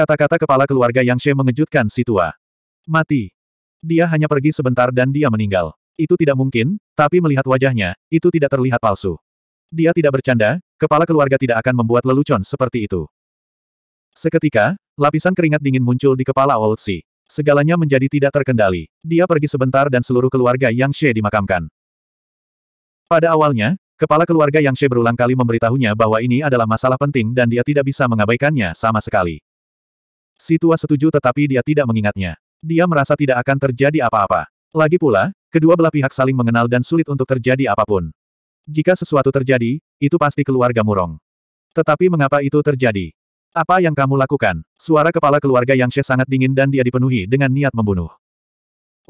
Kata-kata kepala keluarga Yang She mengejutkan si tua. Mati. Dia hanya pergi sebentar dan dia meninggal. Itu tidak mungkin, tapi melihat wajahnya, itu tidak terlihat palsu. Dia tidak bercanda, kepala keluarga tidak akan membuat lelucon seperti itu. Seketika, lapisan keringat dingin muncul di kepala Old Si. Segalanya menjadi tidak terkendali. Dia pergi sebentar dan seluruh keluarga Yang She dimakamkan. Pada awalnya, Kepala keluarga Yang She berulang kali memberitahunya bahwa ini adalah masalah penting dan dia tidak bisa mengabaikannya sama sekali. Si tua setuju tetapi dia tidak mengingatnya. Dia merasa tidak akan terjadi apa-apa. Lagi pula, kedua belah pihak saling mengenal dan sulit untuk terjadi apapun. Jika sesuatu terjadi, itu pasti keluarga Murong. Tetapi mengapa itu terjadi? Apa yang kamu lakukan? Suara kepala keluarga Yang She sangat dingin dan dia dipenuhi dengan niat membunuh.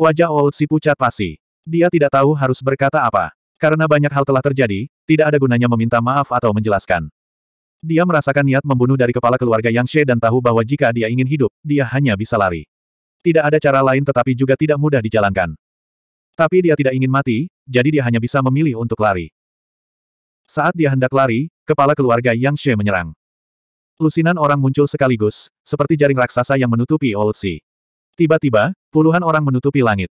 Wajah Old Si pucat pasi. Dia tidak tahu harus berkata apa. Karena banyak hal telah terjadi, tidak ada gunanya meminta maaf atau menjelaskan. Dia merasakan niat membunuh dari kepala keluarga Yang She dan tahu bahwa jika dia ingin hidup, dia hanya bisa lari. Tidak ada cara lain tetapi juga tidak mudah dijalankan. Tapi dia tidak ingin mati, jadi dia hanya bisa memilih untuk lari. Saat dia hendak lari, kepala keluarga Yang She menyerang. Lusinan orang muncul sekaligus, seperti jaring raksasa yang menutupi Old Sea. Tiba-tiba, puluhan orang menutupi langit.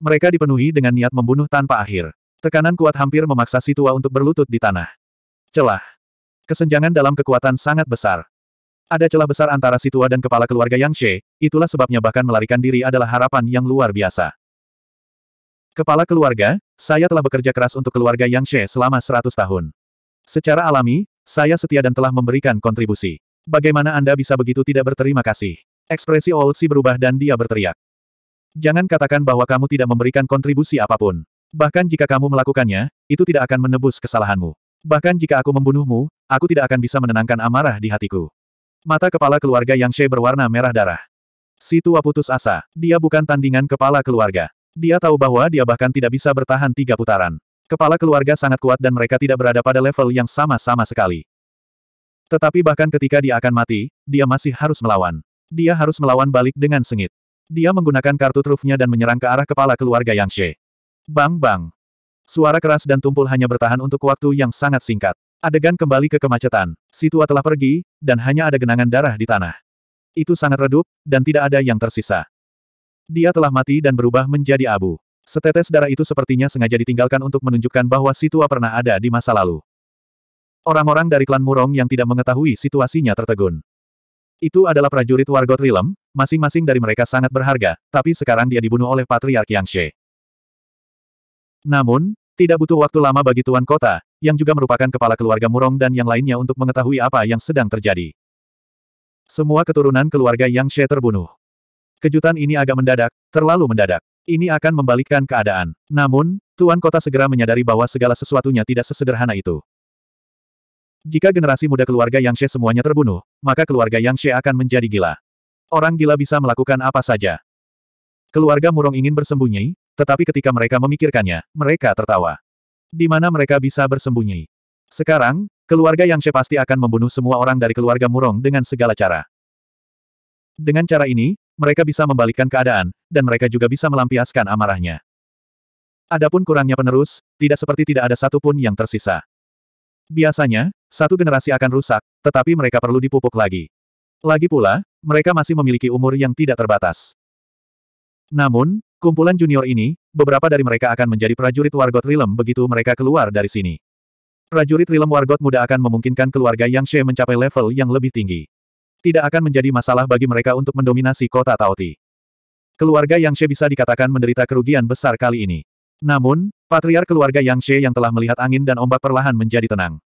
Mereka dipenuhi dengan niat membunuh tanpa akhir. Tekanan kuat hampir memaksa si tua untuk berlutut di tanah. Celah. Kesenjangan dalam kekuatan sangat besar. Ada celah besar antara si tua dan kepala keluarga Yang She, itulah sebabnya bahkan melarikan diri adalah harapan yang luar biasa. Kepala keluarga, saya telah bekerja keras untuk keluarga Yang She selama 100 tahun. Secara alami, saya setia dan telah memberikan kontribusi. Bagaimana Anda bisa begitu tidak berterima kasih? Ekspresi Oldsi berubah dan dia berteriak. Jangan katakan bahwa kamu tidak memberikan kontribusi apapun. Bahkan jika kamu melakukannya, itu tidak akan menebus kesalahanmu. Bahkan jika aku membunuhmu, aku tidak akan bisa menenangkan amarah di hatiku. Mata kepala keluarga Yang She berwarna merah darah. Si tua putus asa. Dia bukan tandingan kepala keluarga. Dia tahu bahwa dia bahkan tidak bisa bertahan tiga putaran. Kepala keluarga sangat kuat dan mereka tidak berada pada level yang sama-sama sekali. Tetapi bahkan ketika dia akan mati, dia masih harus melawan. Dia harus melawan balik dengan sengit. Dia menggunakan kartu trufnya dan menyerang ke arah kepala keluarga Yang She. Bang bang. Suara keras dan tumpul hanya bertahan untuk waktu yang sangat singkat. Adegan kembali ke kemacetan. Si telah pergi, dan hanya ada genangan darah di tanah. Itu sangat redup, dan tidak ada yang tersisa. Dia telah mati dan berubah menjadi abu. Setetes darah itu sepertinya sengaja ditinggalkan untuk menunjukkan bahwa si pernah ada di masa lalu. Orang-orang dari klan Murong yang tidak mengetahui situasinya tertegun. Itu adalah prajurit Wargot Rilem, masing-masing dari mereka sangat berharga, tapi sekarang dia dibunuh oleh Patriark Yangshe. Namun, tidak butuh waktu lama bagi Tuan Kota, yang juga merupakan kepala keluarga Murong dan yang lainnya untuk mengetahui apa yang sedang terjadi. Semua keturunan keluarga Yang She terbunuh. Kejutan ini agak mendadak, terlalu mendadak. Ini akan membalikkan keadaan. Namun, Tuan Kota segera menyadari bahwa segala sesuatunya tidak sesederhana itu. Jika generasi muda keluarga Yang She semuanya terbunuh, maka keluarga Yang She akan menjadi gila. Orang gila bisa melakukan apa saja. Keluarga Murong ingin bersembunyi, tetapi ketika mereka memikirkannya, mereka tertawa. Di mana mereka bisa bersembunyi? Sekarang, keluarga yang She pasti akan membunuh semua orang dari keluarga Murong dengan segala cara. Dengan cara ini, mereka bisa membalikkan keadaan, dan mereka juga bisa melampiaskan amarahnya. Adapun kurangnya penerus, tidak seperti tidak ada satupun yang tersisa. Biasanya, satu generasi akan rusak, tetapi mereka perlu dipupuk lagi. Lagi pula, mereka masih memiliki umur yang tidak terbatas. Namun, Kumpulan junior ini, beberapa dari mereka akan menjadi prajurit wargot Rilem begitu mereka keluar dari sini. Prajurit Rilem wargot muda akan memungkinkan keluarga Yang She mencapai level yang lebih tinggi. Tidak akan menjadi masalah bagi mereka untuk mendominasi kota Taoti. Keluarga Yang She bisa dikatakan menderita kerugian besar kali ini. Namun, patriar keluarga Yang She yang telah melihat angin dan ombak perlahan menjadi tenang.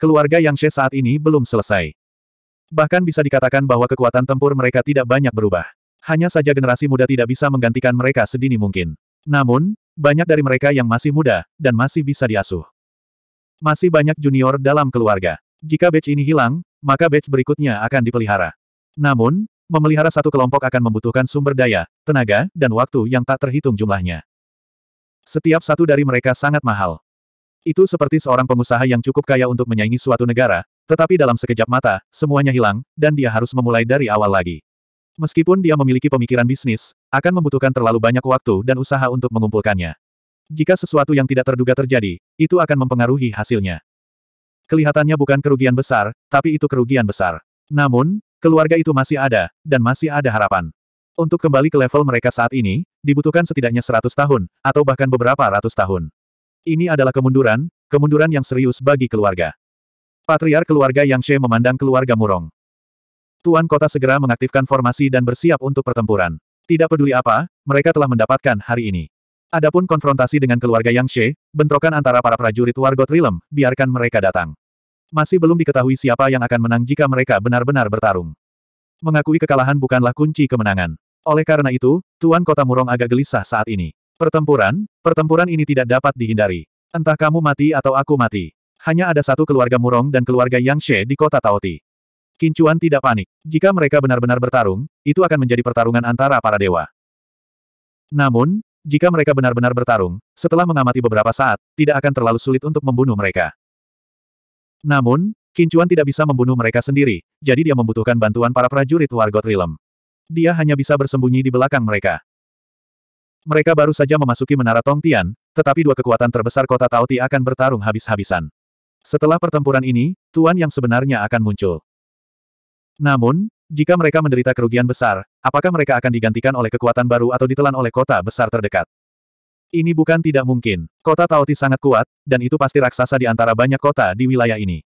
Keluarga Yang She saat ini belum selesai. Bahkan bisa dikatakan bahwa kekuatan tempur mereka tidak banyak berubah. Hanya saja generasi muda tidak bisa menggantikan mereka sedini mungkin. Namun, banyak dari mereka yang masih muda, dan masih bisa diasuh. Masih banyak junior dalam keluarga. Jika batch ini hilang, maka batch berikutnya akan dipelihara. Namun, memelihara satu kelompok akan membutuhkan sumber daya, tenaga, dan waktu yang tak terhitung jumlahnya. Setiap satu dari mereka sangat mahal. Itu seperti seorang pengusaha yang cukup kaya untuk menyaingi suatu negara, tetapi dalam sekejap mata, semuanya hilang, dan dia harus memulai dari awal lagi. Meskipun dia memiliki pemikiran bisnis, akan membutuhkan terlalu banyak waktu dan usaha untuk mengumpulkannya. Jika sesuatu yang tidak terduga terjadi, itu akan mempengaruhi hasilnya. Kelihatannya bukan kerugian besar, tapi itu kerugian besar. Namun, keluarga itu masih ada, dan masih ada harapan. Untuk kembali ke level mereka saat ini, dibutuhkan setidaknya 100 tahun, atau bahkan beberapa ratus tahun. Ini adalah kemunduran, kemunduran yang serius bagi keluarga. Patriar keluarga Yang She memandang keluarga Murong. Tuan Kota segera mengaktifkan formasi dan bersiap untuk pertempuran. Tidak peduli apa, mereka telah mendapatkan hari ini. Adapun konfrontasi dengan keluarga Yang She, bentrokan antara para prajurit warga Trilem, biarkan mereka datang. Masih belum diketahui siapa yang akan menang jika mereka benar-benar bertarung. Mengakui kekalahan bukanlah kunci kemenangan. Oleh karena itu, Tuan Kota Murong agak gelisah saat ini. Pertempuran, pertempuran ini tidak dapat dihindari. Entah kamu mati atau aku mati. Hanya ada satu keluarga Murong dan keluarga Yang She di kota Taoti. Kincuan tidak panik. Jika mereka benar-benar bertarung, itu akan menjadi pertarungan antara para dewa. Namun, jika mereka benar-benar bertarung, setelah mengamati beberapa saat, tidak akan terlalu sulit untuk membunuh mereka. Namun, Kincuan tidak bisa membunuh mereka sendiri, jadi dia membutuhkan bantuan para prajurit Wargot Rilem. Dia hanya bisa bersembunyi di belakang mereka. Mereka baru saja memasuki menara Tong Tian, tetapi dua kekuatan terbesar kota Tauti akan bertarung habis-habisan. Setelah pertempuran ini, Tuan yang sebenarnya akan muncul. Namun, jika mereka menderita kerugian besar, apakah mereka akan digantikan oleh kekuatan baru atau ditelan oleh kota besar terdekat? Ini bukan tidak mungkin. Kota Taoti sangat kuat, dan itu pasti raksasa di antara banyak kota di wilayah ini.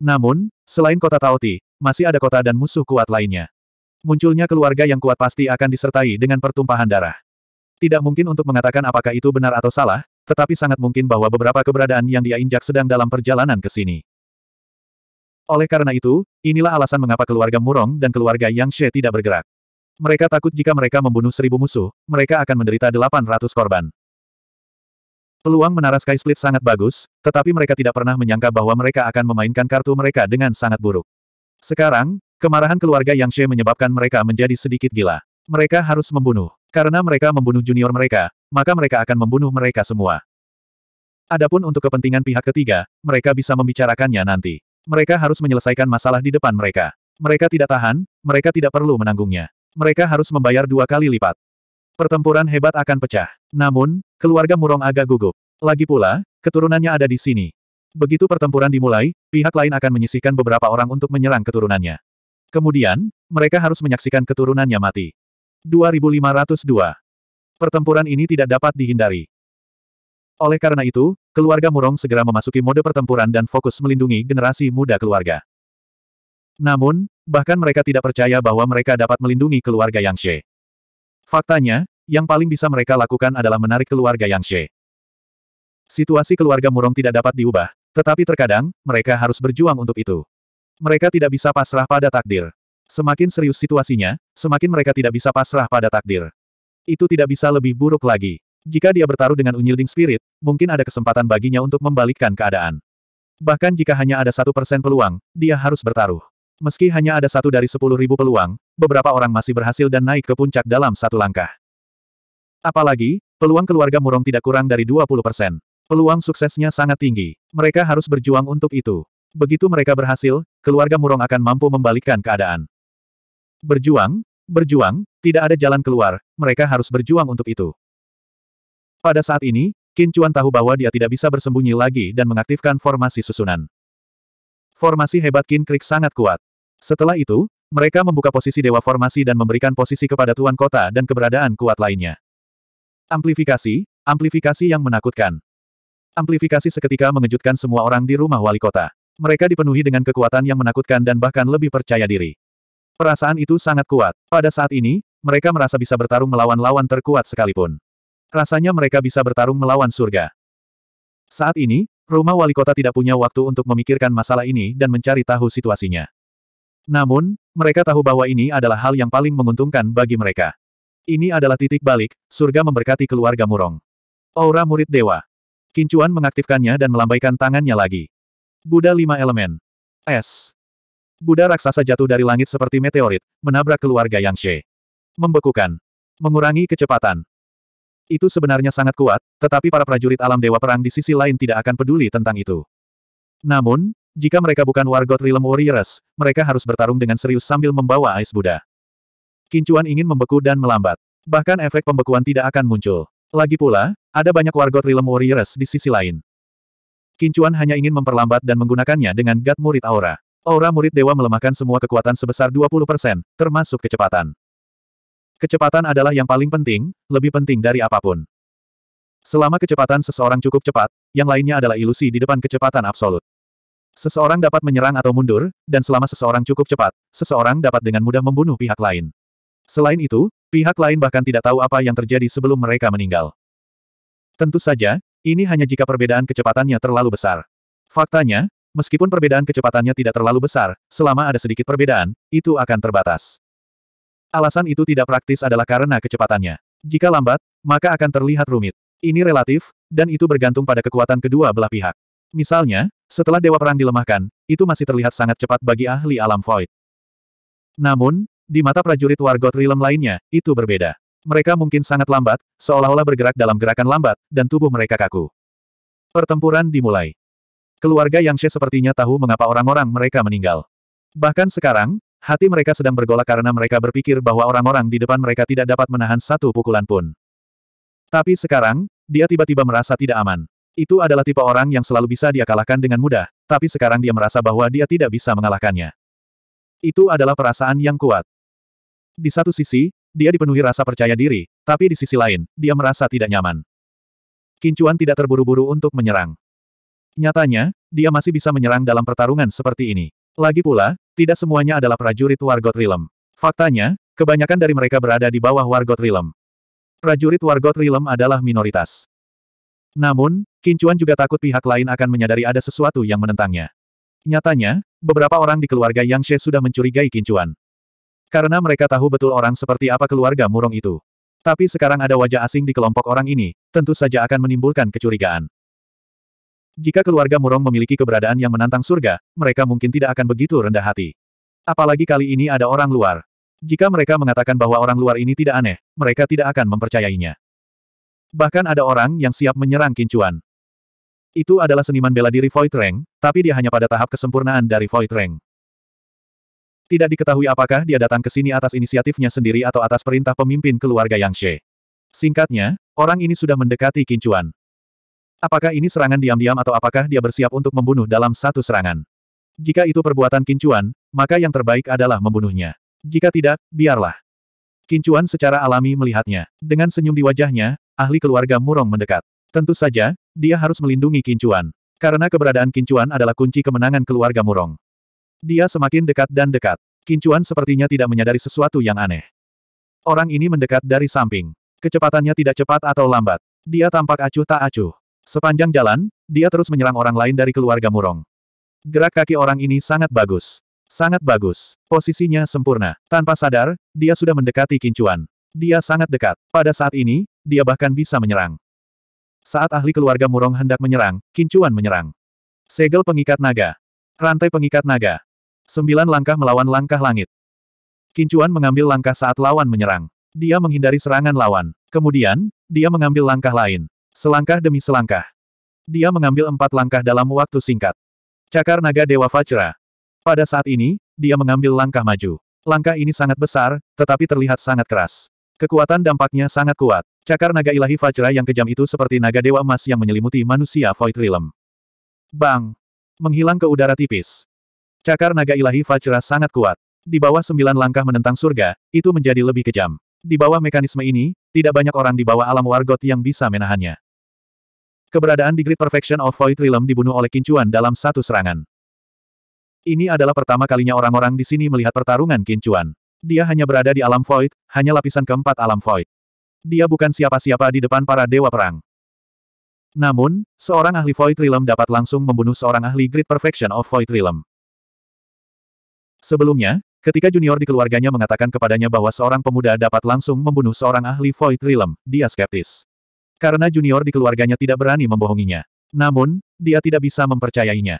Namun, selain kota Taoti, masih ada kota dan musuh kuat lainnya. Munculnya keluarga yang kuat pasti akan disertai dengan pertumpahan darah. Tidak mungkin untuk mengatakan apakah itu benar atau salah, tetapi sangat mungkin bahwa beberapa keberadaan yang dia injak sedang dalam perjalanan ke sini. Oleh karena itu, inilah alasan mengapa keluarga Murong dan keluarga Yang She tidak bergerak. Mereka takut jika mereka membunuh seribu musuh, mereka akan menderita delapan ratus korban. Peluang menara Sky Split sangat bagus, tetapi mereka tidak pernah menyangka bahwa mereka akan memainkan kartu mereka dengan sangat buruk. Sekarang, kemarahan keluarga Yang She menyebabkan mereka menjadi sedikit gila. Mereka harus membunuh. Karena mereka membunuh junior mereka, maka mereka akan membunuh mereka semua. Adapun untuk kepentingan pihak ketiga, mereka bisa membicarakannya nanti. Mereka harus menyelesaikan masalah di depan mereka. Mereka tidak tahan, mereka tidak perlu menanggungnya. Mereka harus membayar dua kali lipat. Pertempuran hebat akan pecah. Namun, keluarga Murong agak gugup. Lagi pula, keturunannya ada di sini. Begitu pertempuran dimulai, pihak lain akan menyisihkan beberapa orang untuk menyerang keturunannya. Kemudian, mereka harus menyaksikan keturunannya mati. 2502. Pertempuran ini tidak dapat dihindari. Oleh karena itu, Keluarga Murong segera memasuki mode pertempuran dan fokus melindungi generasi muda keluarga. Namun, bahkan mereka tidak percaya bahwa mereka dapat melindungi keluarga Yang She. Faktanya, yang paling bisa mereka lakukan adalah menarik keluarga Yang She. Situasi keluarga Murong tidak dapat diubah, tetapi terkadang, mereka harus berjuang untuk itu. Mereka tidak bisa pasrah pada takdir. Semakin serius situasinya, semakin mereka tidak bisa pasrah pada takdir. Itu tidak bisa lebih buruk lagi. Jika dia bertaruh dengan unyielding spirit, mungkin ada kesempatan baginya untuk membalikkan keadaan. Bahkan jika hanya ada satu persen peluang, dia harus bertaruh. Meski hanya ada satu dari sepuluh ribu peluang, beberapa orang masih berhasil dan naik ke puncak dalam satu langkah. Apalagi, peluang keluarga Murong tidak kurang dari 20 persen. Peluang suksesnya sangat tinggi. Mereka harus berjuang untuk itu. Begitu mereka berhasil, keluarga Murong akan mampu membalikkan keadaan. Berjuang, berjuang, tidak ada jalan keluar, mereka harus berjuang untuk itu. Pada saat ini, Qin Chuan tahu bahwa dia tidak bisa bersembunyi lagi dan mengaktifkan formasi susunan. Formasi hebat Qin Krik sangat kuat. Setelah itu, mereka membuka posisi dewa formasi dan memberikan posisi kepada tuan kota dan keberadaan kuat lainnya. Amplifikasi, amplifikasi yang menakutkan. Amplifikasi seketika mengejutkan semua orang di rumah wali kota. Mereka dipenuhi dengan kekuatan yang menakutkan dan bahkan lebih percaya diri. Perasaan itu sangat kuat. Pada saat ini, mereka merasa bisa bertarung melawan lawan terkuat sekalipun. Rasanya mereka bisa bertarung melawan surga. Saat ini, rumah wali kota tidak punya waktu untuk memikirkan masalah ini dan mencari tahu situasinya. Namun, mereka tahu bahwa ini adalah hal yang paling menguntungkan bagi mereka. Ini adalah titik balik, surga memberkati keluarga Murong. Aura murid dewa. Kincuan mengaktifkannya dan melambaikan tangannya lagi. Buddha lima elemen. S. Buddha raksasa jatuh dari langit seperti meteorit, menabrak keluarga Yang Membekukan. Mengurangi kecepatan. Itu sebenarnya sangat kuat, tetapi para prajurit alam Dewa Perang di sisi lain tidak akan peduli tentang itu. Namun, jika mereka bukan Wargot Realm Warriors, mereka harus bertarung dengan serius sambil membawa Ais Buddha. Kincuan ingin membeku dan melambat. Bahkan efek pembekuan tidak akan muncul. Lagi pula, ada banyak Wargot Realm Warriors di sisi lain. Kincuan hanya ingin memperlambat dan menggunakannya dengan God murid aura. Aura murid dewa melemahkan semua kekuatan sebesar 20%, termasuk kecepatan. Kecepatan adalah yang paling penting, lebih penting dari apapun. Selama kecepatan seseorang cukup cepat, yang lainnya adalah ilusi di depan kecepatan absolut. Seseorang dapat menyerang atau mundur, dan selama seseorang cukup cepat, seseorang dapat dengan mudah membunuh pihak lain. Selain itu, pihak lain bahkan tidak tahu apa yang terjadi sebelum mereka meninggal. Tentu saja, ini hanya jika perbedaan kecepatannya terlalu besar. Faktanya, meskipun perbedaan kecepatannya tidak terlalu besar, selama ada sedikit perbedaan, itu akan terbatas. Alasan itu tidak praktis adalah karena kecepatannya. Jika lambat, maka akan terlihat rumit. Ini relatif, dan itu bergantung pada kekuatan kedua belah pihak. Misalnya, setelah Dewa Perang dilemahkan, itu masih terlihat sangat cepat bagi ahli alam void. Namun, di mata prajurit wargot rilem lainnya, itu berbeda. Mereka mungkin sangat lambat, seolah-olah bergerak dalam gerakan lambat, dan tubuh mereka kaku. Pertempuran dimulai. Keluarga Yangshe sepertinya tahu mengapa orang-orang mereka meninggal. Bahkan sekarang, Hati mereka sedang bergolak karena mereka berpikir bahwa orang-orang di depan mereka tidak dapat menahan satu pukulan pun. Tapi sekarang, dia tiba-tiba merasa tidak aman. Itu adalah tipe orang yang selalu bisa dia kalahkan dengan mudah, tapi sekarang dia merasa bahwa dia tidak bisa mengalahkannya. Itu adalah perasaan yang kuat. Di satu sisi, dia dipenuhi rasa percaya diri, tapi di sisi lain, dia merasa tidak nyaman. Kincuan tidak terburu-buru untuk menyerang. Nyatanya, dia masih bisa menyerang dalam pertarungan seperti ini. Lagi pula, tidak semuanya adalah prajurit Wargot Rilem. Faktanya, kebanyakan dari mereka berada di bawah Wargot Rilem. Prajurit Wargot Rilem adalah minoritas. Namun, Kincuan juga takut pihak lain akan menyadari ada sesuatu yang menentangnya. Nyatanya, beberapa orang di keluarga Yang She sudah mencurigai Kincuan. Karena mereka tahu betul orang seperti apa keluarga Murong itu. Tapi sekarang ada wajah asing di kelompok orang ini, tentu saja akan menimbulkan kecurigaan. Jika keluarga Murong memiliki keberadaan yang menantang surga, mereka mungkin tidak akan begitu rendah hati. Apalagi kali ini ada orang luar. Jika mereka mengatakan bahwa orang luar ini tidak aneh, mereka tidak akan mempercayainya. Bahkan ada orang yang siap menyerang Kincuan. Itu adalah seniman bela diri Void Rank, tapi dia hanya pada tahap kesempurnaan dari Void Rank. Tidak diketahui apakah dia datang ke sini atas inisiatifnya sendiri atau atas perintah pemimpin keluarga Yang She. Singkatnya, orang ini sudah mendekati Kincuan. Apakah ini serangan diam-diam atau apakah dia bersiap untuk membunuh dalam satu serangan? Jika itu perbuatan Kincuan, maka yang terbaik adalah membunuhnya. Jika tidak, biarlah. Kincuan secara alami melihatnya. Dengan senyum di wajahnya, ahli keluarga Murong mendekat. Tentu saja, dia harus melindungi Kincuan. Karena keberadaan Kincuan adalah kunci kemenangan keluarga Murong. Dia semakin dekat dan dekat. Kincuan sepertinya tidak menyadari sesuatu yang aneh. Orang ini mendekat dari samping. Kecepatannya tidak cepat atau lambat. Dia tampak acuh tak acuh. Sepanjang jalan, dia terus menyerang orang lain dari keluarga Murong. Gerak kaki orang ini sangat bagus. Sangat bagus. Posisinya sempurna. Tanpa sadar, dia sudah mendekati kincuan. Dia sangat dekat. Pada saat ini, dia bahkan bisa menyerang. Saat ahli keluarga Murong hendak menyerang, kincuan menyerang. Segel pengikat naga. Rantai pengikat naga. Sembilan langkah melawan langkah langit. Kincuan mengambil langkah saat lawan menyerang. Dia menghindari serangan lawan. Kemudian, dia mengambil langkah lain. Selangkah demi selangkah. Dia mengambil empat langkah dalam waktu singkat. Cakar naga Dewa Vajra. Pada saat ini, dia mengambil langkah maju. Langkah ini sangat besar, tetapi terlihat sangat keras. Kekuatan dampaknya sangat kuat. Cakar naga ilahi Vajra yang kejam itu seperti naga dewa emas yang menyelimuti manusia Void Realm. Bang! Menghilang ke udara tipis. Cakar naga ilahi Vajra sangat kuat. Di bawah sembilan langkah menentang surga, itu menjadi lebih kejam. Di bawah mekanisme ini, tidak banyak orang di bawah alam wargot yang bisa menahannya. Keberadaan di Great Perfection of Void Realm dibunuh oleh Kincuan dalam satu serangan. Ini adalah pertama kalinya orang-orang di sini melihat pertarungan Kincuan. Dia hanya berada di alam Void, hanya lapisan keempat alam Void. Dia bukan siapa-siapa di depan para dewa perang. Namun, seorang ahli Void Realm dapat langsung membunuh seorang ahli Great Perfection of Void Realm. Sebelumnya, ketika junior di keluarganya mengatakan kepadanya bahwa seorang pemuda dapat langsung membunuh seorang ahli Void Realm, dia skeptis. Karena junior di keluarganya tidak berani membohonginya. Namun, dia tidak bisa mempercayainya.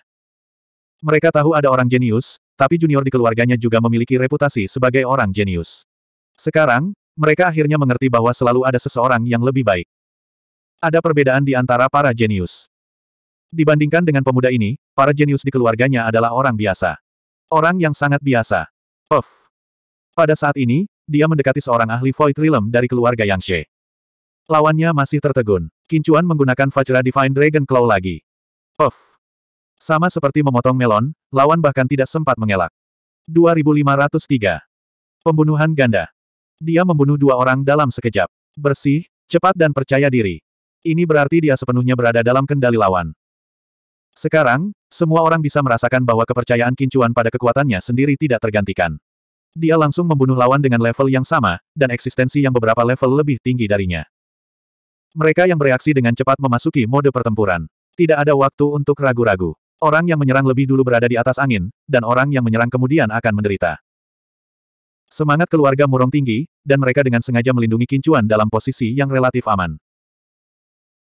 Mereka tahu ada orang jenius, tapi junior di keluarganya juga memiliki reputasi sebagai orang jenius. Sekarang, mereka akhirnya mengerti bahwa selalu ada seseorang yang lebih baik. Ada perbedaan di antara para jenius. Dibandingkan dengan pemuda ini, para jenius di keluarganya adalah orang biasa. Orang yang sangat biasa. Puff. Pada saat ini, dia mendekati seorang ahli Void Realm dari keluarga Yang She. Lawannya masih tertegun. Kincuan menggunakan Vajra Divine Dragon Claw lagi. Puff. Sama seperti memotong melon, lawan bahkan tidak sempat mengelak. 2503. Pembunuhan ganda. Dia membunuh dua orang dalam sekejap. Bersih, cepat dan percaya diri. Ini berarti dia sepenuhnya berada dalam kendali lawan. Sekarang, semua orang bisa merasakan bahwa kepercayaan Kincuan pada kekuatannya sendiri tidak tergantikan. Dia langsung membunuh lawan dengan level yang sama, dan eksistensi yang beberapa level lebih tinggi darinya. Mereka yang bereaksi dengan cepat memasuki mode pertempuran. Tidak ada waktu untuk ragu-ragu. Orang yang menyerang lebih dulu berada di atas angin, dan orang yang menyerang kemudian akan menderita. Semangat keluarga murung tinggi, dan mereka dengan sengaja melindungi kincuan dalam posisi yang relatif aman.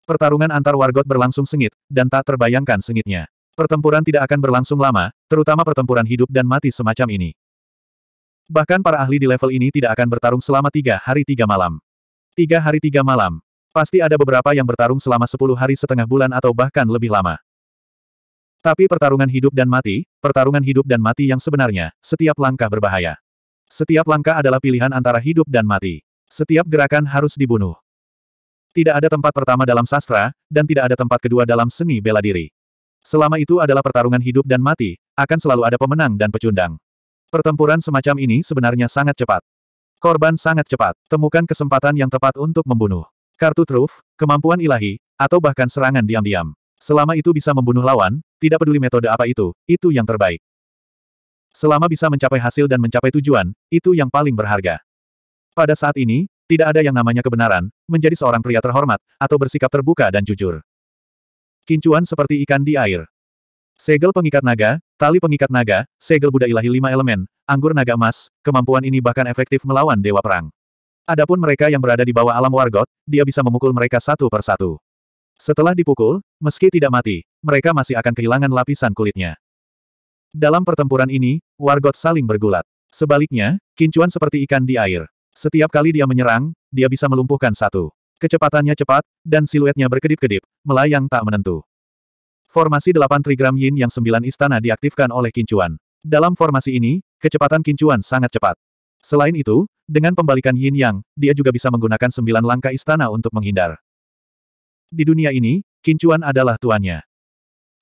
Pertarungan antar wargot berlangsung sengit, dan tak terbayangkan sengitnya. Pertempuran tidak akan berlangsung lama, terutama pertempuran hidup dan mati semacam ini. Bahkan para ahli di level ini tidak akan bertarung selama tiga hari tiga malam. Tiga hari tiga malam, Pasti ada beberapa yang bertarung selama sepuluh hari setengah bulan atau bahkan lebih lama. Tapi pertarungan hidup dan mati, pertarungan hidup dan mati yang sebenarnya, setiap langkah berbahaya. Setiap langkah adalah pilihan antara hidup dan mati. Setiap gerakan harus dibunuh. Tidak ada tempat pertama dalam sastra, dan tidak ada tempat kedua dalam seni bela diri. Selama itu adalah pertarungan hidup dan mati, akan selalu ada pemenang dan pecundang. Pertempuran semacam ini sebenarnya sangat cepat. Korban sangat cepat, temukan kesempatan yang tepat untuk membunuh. Kartu truf, kemampuan ilahi, atau bahkan serangan diam-diam. Selama itu bisa membunuh lawan, tidak peduli metode apa itu, itu yang terbaik. Selama bisa mencapai hasil dan mencapai tujuan, itu yang paling berharga. Pada saat ini, tidak ada yang namanya kebenaran, menjadi seorang pria terhormat, atau bersikap terbuka dan jujur. Kincuan seperti ikan di air. Segel pengikat naga, tali pengikat naga, segel Buddha ilahi lima elemen, anggur naga emas, kemampuan ini bahkan efektif melawan dewa perang. Adapun mereka yang berada di bawah alam wargot, dia bisa memukul mereka satu per satu. Setelah dipukul, meski tidak mati, mereka masih akan kehilangan lapisan kulitnya. Dalam pertempuran ini, wargot saling bergulat. Sebaliknya, kincuan seperti ikan di air. Setiap kali dia menyerang, dia bisa melumpuhkan satu. Kecepatannya cepat, dan siluetnya berkedip-kedip, melayang tak menentu. Formasi 8 trigram yin yang 9 istana diaktifkan oleh kincuan. Dalam formasi ini, kecepatan kincuan sangat cepat. Selain itu, dengan pembalikan yin yang, dia juga bisa menggunakan sembilan langkah istana untuk menghindar. Di dunia ini, Kincuan adalah tuannya.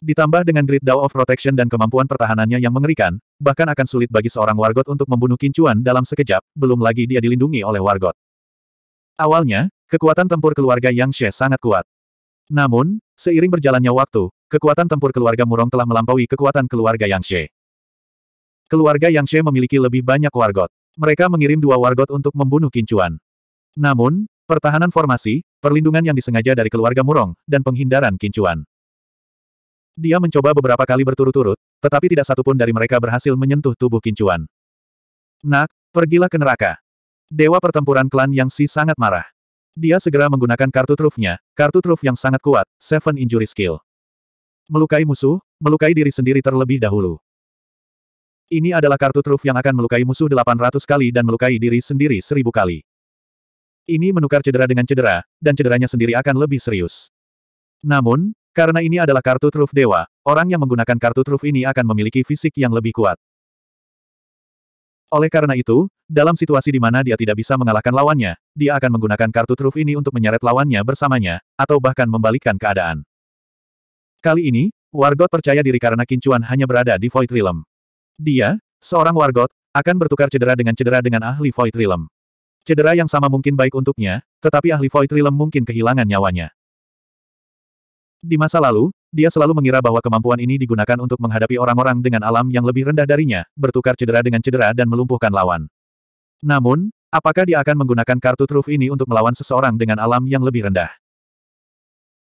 Ditambah dengan Great Dao of Protection dan kemampuan pertahanannya yang mengerikan, bahkan akan sulit bagi seorang wargot untuk membunuh Kincuan dalam sekejap, belum lagi dia dilindungi oleh wargot. Awalnya, kekuatan tempur keluarga Yang She sangat kuat. Namun, seiring berjalannya waktu, kekuatan tempur keluarga Murong telah melampaui kekuatan keluarga Yang She. Keluarga Yang She memiliki lebih banyak wargot. Mereka mengirim dua wargot untuk membunuh Kincuan. Namun, pertahanan formasi, perlindungan yang disengaja dari keluarga Murong, dan penghindaran Kincuan. Dia mencoba beberapa kali berturut-turut, tetapi tidak satupun dari mereka berhasil menyentuh tubuh Kincuan. Nak, pergilah ke neraka. Dewa pertempuran klan yang si sangat marah. Dia segera menggunakan kartu trufnya, kartu truf yang sangat kuat, Seven Injury Skill. Melukai musuh, melukai diri sendiri terlebih dahulu. Ini adalah kartu truf yang akan melukai musuh 800 kali dan melukai diri sendiri 1000 kali. Ini menukar cedera dengan cedera, dan cederanya sendiri akan lebih serius. Namun, karena ini adalah kartu truf dewa, orang yang menggunakan kartu truf ini akan memiliki fisik yang lebih kuat. Oleh karena itu, dalam situasi di mana dia tidak bisa mengalahkan lawannya, dia akan menggunakan kartu truf ini untuk menyeret lawannya bersamanya, atau bahkan membalikkan keadaan. Kali ini, Wargot percaya diri karena Kincuan hanya berada di Void Realm. Dia, seorang wargot, akan bertukar cedera dengan cedera dengan ahli Void Realm. Cedera yang sama mungkin baik untuknya, tetapi ahli Void Realm mungkin kehilangan nyawanya. Di masa lalu, dia selalu mengira bahwa kemampuan ini digunakan untuk menghadapi orang-orang dengan alam yang lebih rendah darinya, bertukar cedera dengan cedera dan melumpuhkan lawan. Namun, apakah dia akan menggunakan kartu truf ini untuk melawan seseorang dengan alam yang lebih rendah?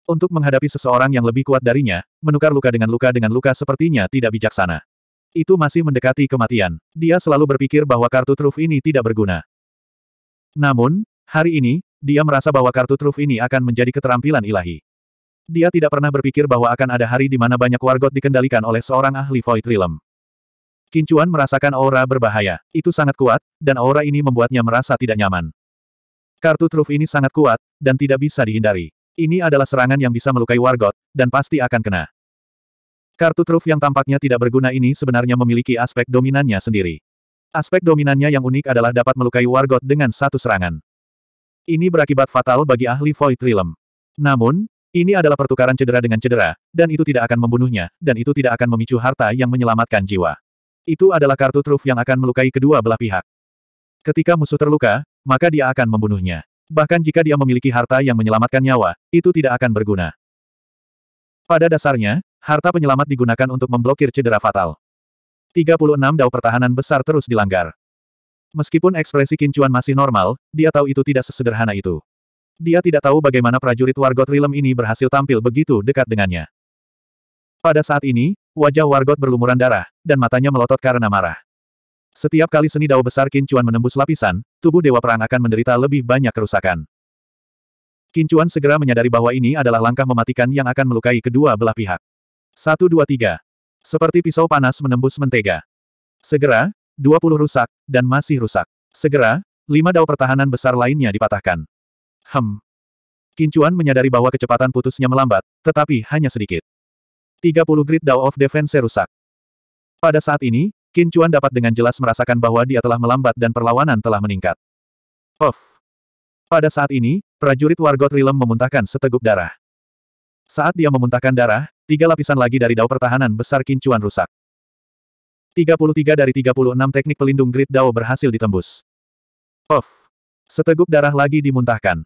Untuk menghadapi seseorang yang lebih kuat darinya, menukar luka dengan luka dengan luka sepertinya tidak bijaksana. Itu masih mendekati kematian. Dia selalu berpikir bahwa kartu truf ini tidak berguna. Namun, hari ini, dia merasa bahwa kartu truf ini akan menjadi keterampilan ilahi. Dia tidak pernah berpikir bahwa akan ada hari di mana banyak wargot dikendalikan oleh seorang ahli Void Realm. Kincuan merasakan aura berbahaya. Itu sangat kuat, dan aura ini membuatnya merasa tidak nyaman. Kartu truf ini sangat kuat, dan tidak bisa dihindari. Ini adalah serangan yang bisa melukai wargot, dan pasti akan kena. Kartu truf yang tampaknya tidak berguna ini sebenarnya memiliki aspek dominannya sendiri. Aspek dominannya yang unik adalah dapat melukai Wargot dengan satu serangan. Ini berakibat fatal bagi ahli Void Realm. Namun, ini adalah pertukaran cedera dengan cedera, dan itu tidak akan membunuhnya, dan itu tidak akan memicu harta yang menyelamatkan jiwa. Itu adalah kartu truf yang akan melukai kedua belah pihak. Ketika musuh terluka, maka dia akan membunuhnya. Bahkan jika dia memiliki harta yang menyelamatkan nyawa, itu tidak akan berguna. Pada dasarnya, harta penyelamat digunakan untuk memblokir cedera fatal. 36 dao pertahanan besar terus dilanggar. Meskipun ekspresi Kincuan masih normal, dia tahu itu tidak sesederhana itu. Dia tidak tahu bagaimana prajurit Wargot Rilem ini berhasil tampil begitu dekat dengannya. Pada saat ini, wajah Wargot berlumuran darah, dan matanya melotot karena marah. Setiap kali seni dao besar Kincuan menembus lapisan, tubuh Dewa Perang akan menderita lebih banyak kerusakan. Kincuan segera menyadari bahwa ini adalah langkah mematikan yang akan melukai kedua belah pihak. Satu dua tiga. Seperti pisau panas menembus mentega. Segera, dua puluh rusak, dan masih rusak. Segera, lima dao pertahanan besar lainnya dipatahkan. Hem. Kincuan menyadari bahwa kecepatan putusnya melambat, tetapi hanya sedikit. Tiga puluh grid Dao of Defense rusak. Pada saat ini, Kincuan dapat dengan jelas merasakan bahwa dia telah melambat dan perlawanan telah meningkat. Off. Pada saat ini, Prajurit Wargot Rilem memuntahkan seteguk darah. Saat dia memuntahkan darah, tiga lapisan lagi dari dao pertahanan besar kincuan rusak. 33 dari 36 teknik pelindung grid dao berhasil ditembus. Of! Seteguk darah lagi dimuntahkan.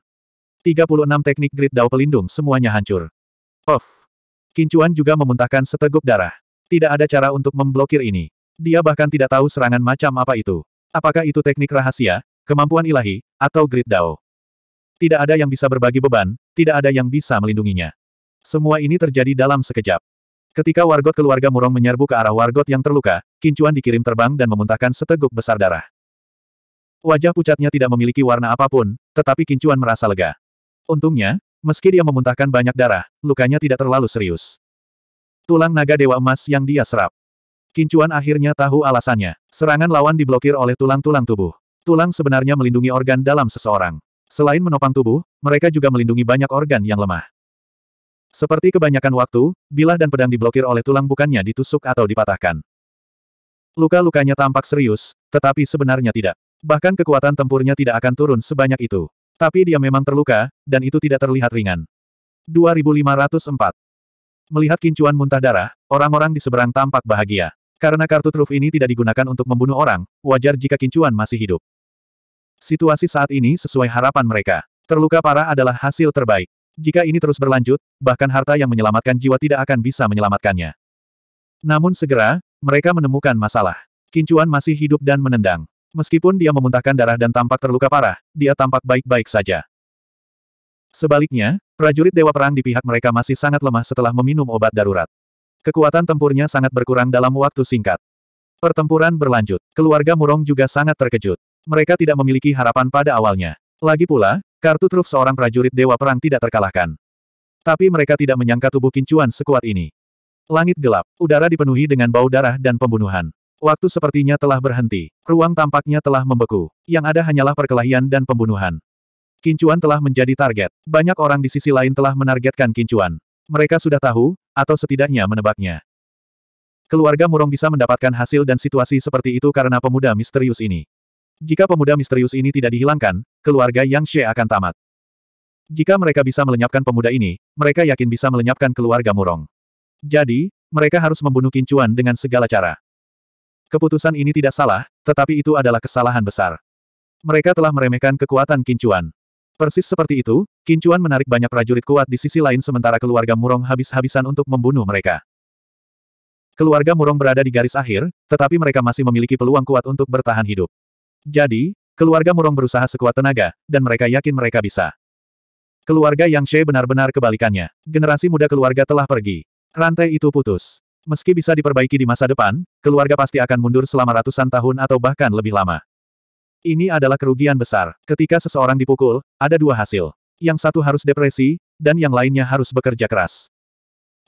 36 teknik grid dao pelindung semuanya hancur. Of! Kincuan juga memuntahkan seteguk darah. Tidak ada cara untuk memblokir ini. Dia bahkan tidak tahu serangan macam apa itu. Apakah itu teknik rahasia, kemampuan ilahi, atau grid dao. Tidak ada yang bisa berbagi beban, tidak ada yang bisa melindunginya. Semua ini terjadi dalam sekejap. Ketika wargot keluarga Murong menyerbu ke arah wargot yang terluka, Kincuan dikirim terbang dan memuntahkan seteguk besar darah. Wajah pucatnya tidak memiliki warna apapun, tetapi Kincuan merasa lega. Untungnya, meski dia memuntahkan banyak darah, lukanya tidak terlalu serius. Tulang naga dewa emas yang dia serap. Kincuan akhirnya tahu alasannya. Serangan lawan diblokir oleh tulang-tulang tubuh. Tulang sebenarnya melindungi organ dalam seseorang. Selain menopang tubuh, mereka juga melindungi banyak organ yang lemah. Seperti kebanyakan waktu, bilah dan pedang diblokir oleh tulang bukannya ditusuk atau dipatahkan. Luka-lukanya tampak serius, tetapi sebenarnya tidak. Bahkan kekuatan tempurnya tidak akan turun sebanyak itu. Tapi dia memang terluka, dan itu tidak terlihat ringan. 2504 Melihat kincuan muntah darah, orang-orang di seberang tampak bahagia. Karena kartu truf ini tidak digunakan untuk membunuh orang, wajar jika kincuan masih hidup. Situasi saat ini sesuai harapan mereka. Terluka parah adalah hasil terbaik. Jika ini terus berlanjut, bahkan harta yang menyelamatkan jiwa tidak akan bisa menyelamatkannya. Namun segera, mereka menemukan masalah. Kincuan masih hidup dan menendang. Meskipun dia memuntahkan darah dan tampak terluka parah, dia tampak baik-baik saja. Sebaliknya, prajurit Dewa Perang di pihak mereka masih sangat lemah setelah meminum obat darurat. Kekuatan tempurnya sangat berkurang dalam waktu singkat. Pertempuran berlanjut. Keluarga Murong juga sangat terkejut. Mereka tidak memiliki harapan pada awalnya. Lagi pula, kartu truf seorang prajurit Dewa Perang tidak terkalahkan. Tapi mereka tidak menyangka tubuh kincuan sekuat ini. Langit gelap, udara dipenuhi dengan bau darah dan pembunuhan. Waktu sepertinya telah berhenti, ruang tampaknya telah membeku. Yang ada hanyalah perkelahian dan pembunuhan. Kincuan telah menjadi target. Banyak orang di sisi lain telah menargetkan kincuan. Mereka sudah tahu, atau setidaknya menebaknya. Keluarga Murong bisa mendapatkan hasil dan situasi seperti itu karena pemuda misterius ini. Jika pemuda misterius ini tidak dihilangkan, keluarga Yang Xie akan tamat. Jika mereka bisa melenyapkan pemuda ini, mereka yakin bisa melenyapkan keluarga Murong. Jadi, mereka harus membunuh Kincuan dengan segala cara. Keputusan ini tidak salah, tetapi itu adalah kesalahan besar. Mereka telah meremehkan kekuatan Kincuan. Persis seperti itu, Kincuan menarik banyak prajurit kuat di sisi lain sementara keluarga Murong habis-habisan untuk membunuh mereka. Keluarga Murong berada di garis akhir, tetapi mereka masih memiliki peluang kuat untuk bertahan hidup. Jadi, keluarga Murong berusaha sekuat tenaga, dan mereka yakin mereka bisa. Keluarga Yang She benar-benar kebalikannya. Generasi muda keluarga telah pergi. Rantai itu putus. Meski bisa diperbaiki di masa depan, keluarga pasti akan mundur selama ratusan tahun atau bahkan lebih lama. Ini adalah kerugian besar. Ketika seseorang dipukul, ada dua hasil. Yang satu harus depresi, dan yang lainnya harus bekerja keras.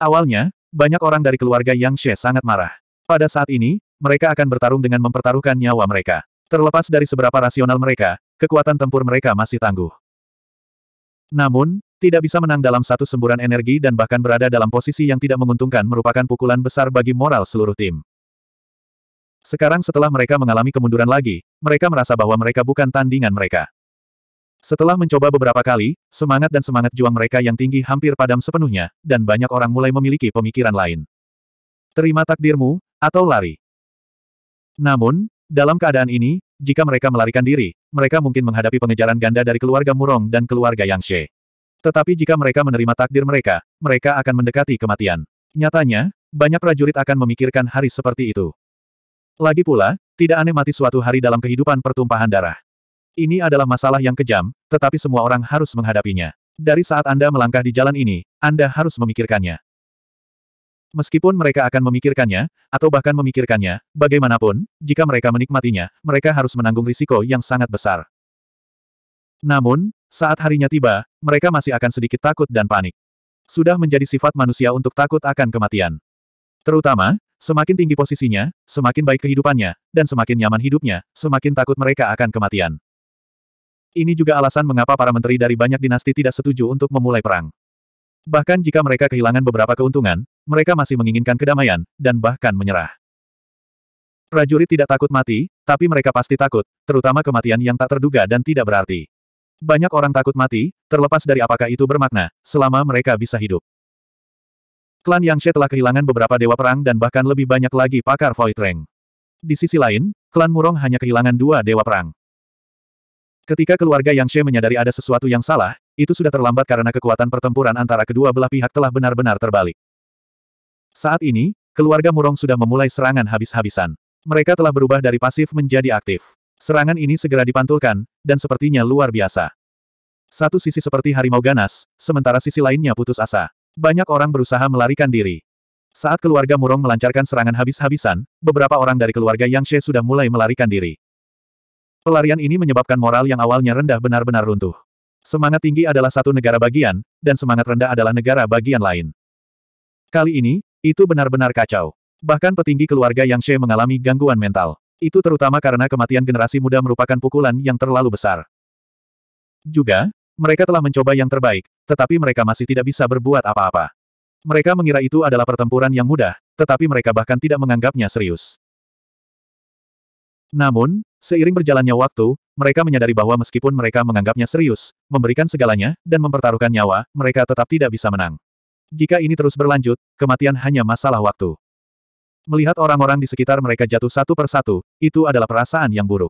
Awalnya, banyak orang dari keluarga Yang She sangat marah. Pada saat ini, mereka akan bertarung dengan mempertaruhkan nyawa mereka. Terlepas dari seberapa rasional mereka, kekuatan tempur mereka masih tangguh. Namun, tidak bisa menang dalam satu semburan energi dan bahkan berada dalam posisi yang tidak menguntungkan merupakan pukulan besar bagi moral seluruh tim. Sekarang setelah mereka mengalami kemunduran lagi, mereka merasa bahwa mereka bukan tandingan mereka. Setelah mencoba beberapa kali, semangat dan semangat juang mereka yang tinggi hampir padam sepenuhnya, dan banyak orang mulai memiliki pemikiran lain. Terima takdirmu, atau lari. Namun, dalam keadaan ini, jika mereka melarikan diri, mereka mungkin menghadapi pengejaran ganda dari keluarga Murong dan keluarga Yang She. Tetapi jika mereka menerima takdir mereka, mereka akan mendekati kematian. Nyatanya, banyak prajurit akan memikirkan hari seperti itu. Lagi pula, tidak aneh mati suatu hari dalam kehidupan pertumpahan darah. Ini adalah masalah yang kejam, tetapi semua orang harus menghadapinya. Dari saat Anda melangkah di jalan ini, Anda harus memikirkannya. Meskipun mereka akan memikirkannya, atau bahkan memikirkannya, bagaimanapun, jika mereka menikmatinya, mereka harus menanggung risiko yang sangat besar. Namun, saat harinya tiba, mereka masih akan sedikit takut dan panik. Sudah menjadi sifat manusia untuk takut akan kematian. Terutama, semakin tinggi posisinya, semakin baik kehidupannya, dan semakin nyaman hidupnya, semakin takut mereka akan kematian. Ini juga alasan mengapa para menteri dari banyak dinasti tidak setuju untuk memulai perang. Bahkan jika mereka kehilangan beberapa keuntungan, mereka masih menginginkan kedamaian, dan bahkan menyerah. Prajurit tidak takut mati, tapi mereka pasti takut, terutama kematian yang tak terduga dan tidak berarti. Banyak orang takut mati, terlepas dari apakah itu bermakna, selama mereka bisa hidup. Klan Yang Yangshe telah kehilangan beberapa dewa perang dan bahkan lebih banyak lagi pakar Void Rank. Di sisi lain, klan Murong hanya kehilangan dua dewa perang. Ketika keluarga Yang She menyadari ada sesuatu yang salah, itu sudah terlambat karena kekuatan pertempuran antara kedua belah pihak telah benar-benar terbalik. Saat ini, keluarga Murong sudah memulai serangan habis-habisan. Mereka telah berubah dari pasif menjadi aktif. Serangan ini segera dipantulkan, dan sepertinya luar biasa. Satu sisi seperti harimau ganas, sementara sisi lainnya putus asa. Banyak orang berusaha melarikan diri. Saat keluarga Murong melancarkan serangan habis-habisan, beberapa orang dari keluarga Yang She sudah mulai melarikan diri. Pelarian ini menyebabkan moral yang awalnya rendah benar-benar runtuh. Semangat tinggi adalah satu negara bagian, dan semangat rendah adalah negara bagian lain. Kali ini, itu benar-benar kacau. Bahkan petinggi keluarga Yang She mengalami gangguan mental. Itu terutama karena kematian generasi muda merupakan pukulan yang terlalu besar. Juga, mereka telah mencoba yang terbaik, tetapi mereka masih tidak bisa berbuat apa-apa. Mereka mengira itu adalah pertempuran yang mudah, tetapi mereka bahkan tidak menganggapnya serius. Namun, Seiring berjalannya waktu, mereka menyadari bahwa meskipun mereka menganggapnya serius, memberikan segalanya, dan mempertaruhkan nyawa, mereka tetap tidak bisa menang. Jika ini terus berlanjut, kematian hanya masalah waktu. Melihat orang-orang di sekitar mereka jatuh satu persatu, itu adalah perasaan yang buruk.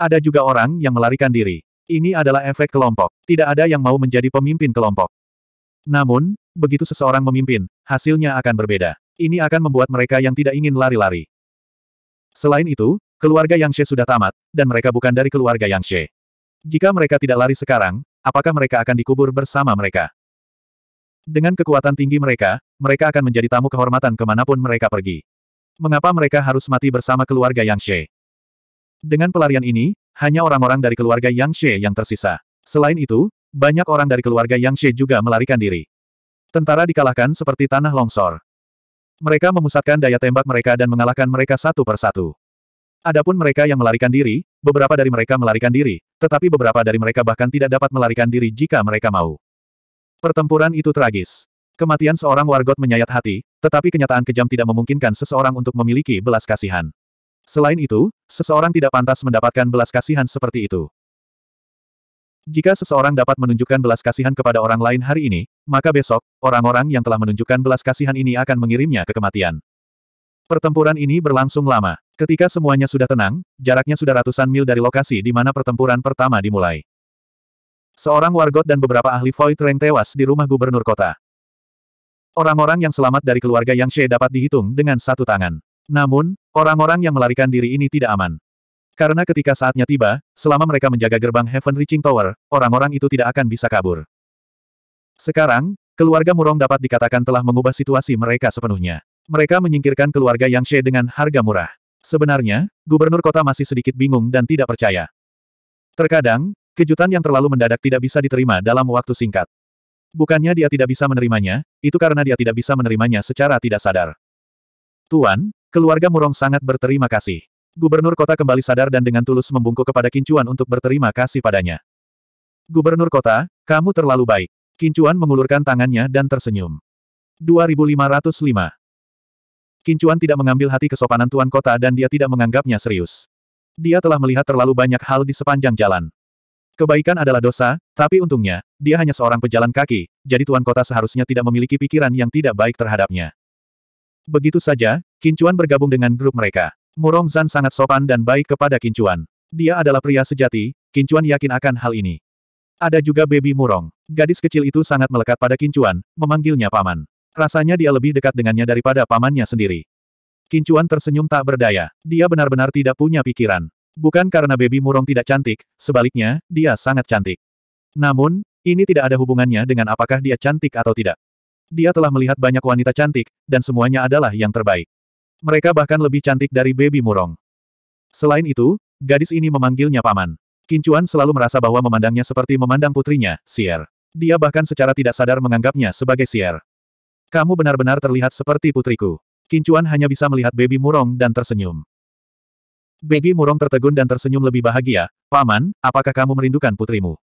Ada juga orang yang melarikan diri. Ini adalah efek kelompok. Tidak ada yang mau menjadi pemimpin kelompok. Namun, begitu seseorang memimpin, hasilnya akan berbeda. Ini akan membuat mereka yang tidak ingin lari-lari. Selain itu, Keluarga Yang She sudah tamat, dan mereka bukan dari keluarga Yang She. Jika mereka tidak lari sekarang, apakah mereka akan dikubur bersama mereka? Dengan kekuatan tinggi mereka, mereka akan menjadi tamu kehormatan kemanapun mereka pergi. Mengapa mereka harus mati bersama keluarga Yang She? Dengan pelarian ini, hanya orang-orang dari keluarga Yang She yang tersisa. Selain itu, banyak orang dari keluarga Yang She juga melarikan diri. Tentara dikalahkan seperti tanah longsor. Mereka memusatkan daya tembak mereka dan mengalahkan mereka satu persatu. Adapun mereka yang melarikan diri, beberapa dari mereka melarikan diri, tetapi beberapa dari mereka bahkan tidak dapat melarikan diri jika mereka mau. Pertempuran itu tragis. Kematian seorang wargot menyayat hati, tetapi kenyataan kejam tidak memungkinkan seseorang untuk memiliki belas kasihan. Selain itu, seseorang tidak pantas mendapatkan belas kasihan seperti itu. Jika seseorang dapat menunjukkan belas kasihan kepada orang lain hari ini, maka besok, orang-orang yang telah menunjukkan belas kasihan ini akan mengirimnya ke kematian. Pertempuran ini berlangsung lama. Ketika semuanya sudah tenang, jaraknya sudah ratusan mil dari lokasi di mana pertempuran pertama dimulai. Seorang wargot dan beberapa ahli Void Rank tewas di rumah gubernur kota. Orang-orang yang selamat dari keluarga Yang She dapat dihitung dengan satu tangan. Namun, orang-orang yang melarikan diri ini tidak aman. Karena ketika saatnya tiba, selama mereka menjaga gerbang Heaven Reaching Tower, orang-orang itu tidak akan bisa kabur. Sekarang, keluarga Murong dapat dikatakan telah mengubah situasi mereka sepenuhnya. Mereka menyingkirkan keluarga Yang She dengan harga murah. Sebenarnya, gubernur kota masih sedikit bingung dan tidak percaya. Terkadang, kejutan yang terlalu mendadak tidak bisa diterima dalam waktu singkat. Bukannya dia tidak bisa menerimanya, itu karena dia tidak bisa menerimanya secara tidak sadar. Tuan, keluarga Murong sangat berterima kasih. Gubernur kota kembali sadar dan dengan tulus membungkuk kepada Kincuan untuk berterima kasih padanya. Gubernur kota, kamu terlalu baik. Kincuan mengulurkan tangannya dan tersenyum. 2505. Kincuan tidak mengambil hati kesopanan tuan kota dan dia tidak menganggapnya serius. Dia telah melihat terlalu banyak hal di sepanjang jalan. Kebaikan adalah dosa, tapi untungnya, dia hanya seorang pejalan kaki, jadi tuan kota seharusnya tidak memiliki pikiran yang tidak baik terhadapnya. Begitu saja, Kincuan bergabung dengan grup mereka. Murong Zan sangat sopan dan baik kepada Kincuan. Dia adalah pria sejati, Kincuan yakin akan hal ini. Ada juga baby Murong. Gadis kecil itu sangat melekat pada Kincuan, memanggilnya paman. Rasanya dia lebih dekat dengannya daripada pamannya sendiri. Kincuan tersenyum tak berdaya. Dia benar-benar tidak punya pikiran. Bukan karena baby murong tidak cantik, sebaliknya, dia sangat cantik. Namun, ini tidak ada hubungannya dengan apakah dia cantik atau tidak. Dia telah melihat banyak wanita cantik, dan semuanya adalah yang terbaik. Mereka bahkan lebih cantik dari baby murong. Selain itu, gadis ini memanggilnya paman. Kincuan selalu merasa bahwa memandangnya seperti memandang putrinya, Sier. Dia bahkan secara tidak sadar menganggapnya sebagai Sier. Kamu benar-benar terlihat seperti putriku. Kincuan hanya bisa melihat baby murong dan tersenyum. Baby murong tertegun dan tersenyum lebih bahagia, Paman, apakah kamu merindukan putrimu?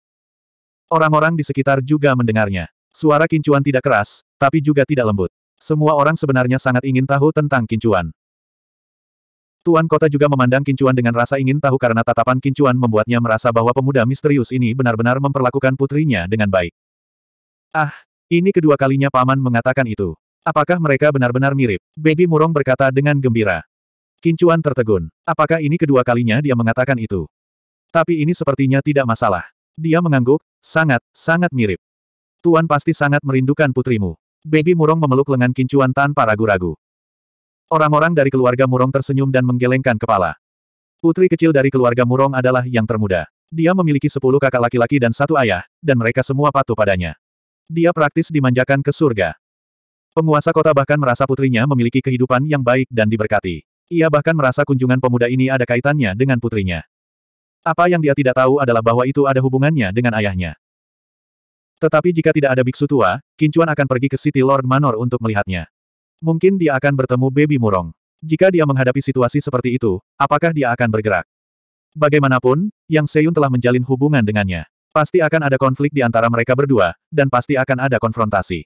Orang-orang di sekitar juga mendengarnya. Suara kincuan tidak keras, tapi juga tidak lembut. Semua orang sebenarnya sangat ingin tahu tentang kincuan. Tuan kota juga memandang kincuan dengan rasa ingin tahu karena tatapan kincuan membuatnya merasa bahwa pemuda misterius ini benar-benar memperlakukan putrinya dengan baik. Ah, ini kedua kalinya paman mengatakan itu. Apakah mereka benar-benar mirip? Baby Murong berkata dengan gembira. Kincuan tertegun. Apakah ini kedua kalinya dia mengatakan itu? Tapi ini sepertinya tidak masalah. Dia mengangguk, sangat, sangat mirip. Tuan pasti sangat merindukan putrimu. Baby Murong memeluk lengan Kincuan tanpa ragu-ragu. Orang-orang dari keluarga Murong tersenyum dan menggelengkan kepala. Putri kecil dari keluarga Murong adalah yang termuda. Dia memiliki sepuluh kakak laki-laki dan satu ayah, dan mereka semua patuh padanya. Dia praktis dimanjakan ke surga. Penguasa kota bahkan merasa putrinya memiliki kehidupan yang baik dan diberkati. Ia bahkan merasa kunjungan pemuda ini ada kaitannya dengan putrinya. Apa yang dia tidak tahu adalah bahwa itu ada hubungannya dengan ayahnya. Tetapi jika tidak ada biksu tua, Kincuan akan pergi ke City Lord Manor untuk melihatnya. Mungkin dia akan bertemu Baby Murong. Jika dia menghadapi situasi seperti itu, apakah dia akan bergerak? Bagaimanapun, Yang Seyun telah menjalin hubungan dengannya. Pasti akan ada konflik di antara mereka berdua, dan pasti akan ada konfrontasi.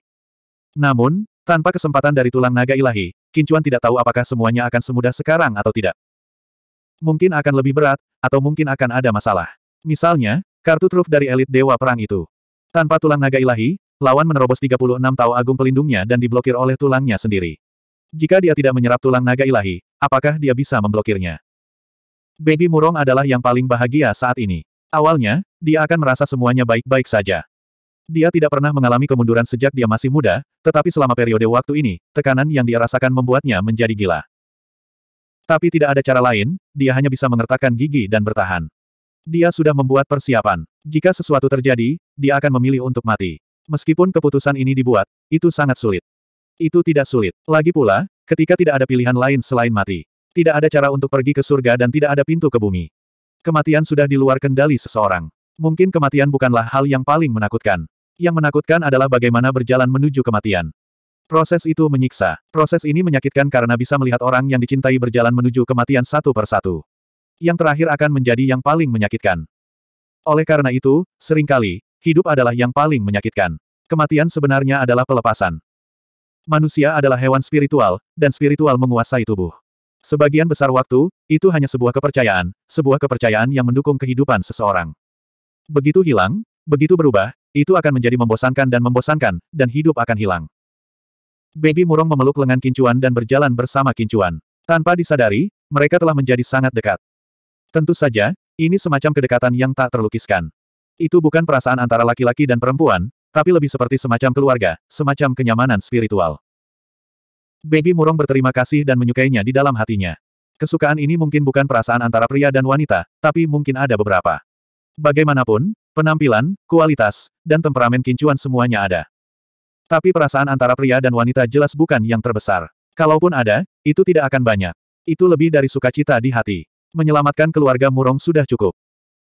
Namun, tanpa kesempatan dari tulang naga ilahi, Kincuan tidak tahu apakah semuanya akan semudah sekarang atau tidak. Mungkin akan lebih berat, atau mungkin akan ada masalah. Misalnya, kartu truf dari elit Dewa Perang itu. Tanpa tulang naga ilahi, lawan menerobos 36 tau agung pelindungnya dan diblokir oleh tulangnya sendiri. Jika dia tidak menyerap tulang naga ilahi, apakah dia bisa memblokirnya? Baby Murong adalah yang paling bahagia saat ini. Awalnya, dia akan merasa semuanya baik-baik saja. Dia tidak pernah mengalami kemunduran sejak dia masih muda, tetapi selama periode waktu ini, tekanan yang dia rasakan membuatnya menjadi gila. Tapi tidak ada cara lain, dia hanya bisa mengertakkan gigi dan bertahan. Dia sudah membuat persiapan. Jika sesuatu terjadi, dia akan memilih untuk mati. Meskipun keputusan ini dibuat, itu sangat sulit. Itu tidak sulit. Lagi pula, ketika tidak ada pilihan lain selain mati. Tidak ada cara untuk pergi ke surga dan tidak ada pintu ke bumi. Kematian sudah di luar kendali seseorang. Mungkin kematian bukanlah hal yang paling menakutkan. Yang menakutkan adalah bagaimana berjalan menuju kematian. Proses itu menyiksa. Proses ini menyakitkan karena bisa melihat orang yang dicintai berjalan menuju kematian satu per satu. Yang terakhir akan menjadi yang paling menyakitkan. Oleh karena itu, seringkali, hidup adalah yang paling menyakitkan. Kematian sebenarnya adalah pelepasan. Manusia adalah hewan spiritual, dan spiritual menguasai tubuh. Sebagian besar waktu, itu hanya sebuah kepercayaan, sebuah kepercayaan yang mendukung kehidupan seseorang. Begitu hilang, begitu berubah, itu akan menjadi membosankan dan membosankan, dan hidup akan hilang. Baby Murong memeluk lengan Kincuan dan berjalan bersama Kincuan. Tanpa disadari, mereka telah menjadi sangat dekat. Tentu saja, ini semacam kedekatan yang tak terlukiskan. Itu bukan perasaan antara laki-laki dan perempuan, tapi lebih seperti semacam keluarga, semacam kenyamanan spiritual. Baby Murong berterima kasih dan menyukainya di dalam hatinya. Kesukaan ini mungkin bukan perasaan antara pria dan wanita, tapi mungkin ada beberapa. Bagaimanapun, penampilan, kualitas, dan temperamen kincuan semuanya ada. Tapi perasaan antara pria dan wanita jelas bukan yang terbesar. Kalaupun ada, itu tidak akan banyak. Itu lebih dari sukacita di hati. Menyelamatkan keluarga Murong sudah cukup.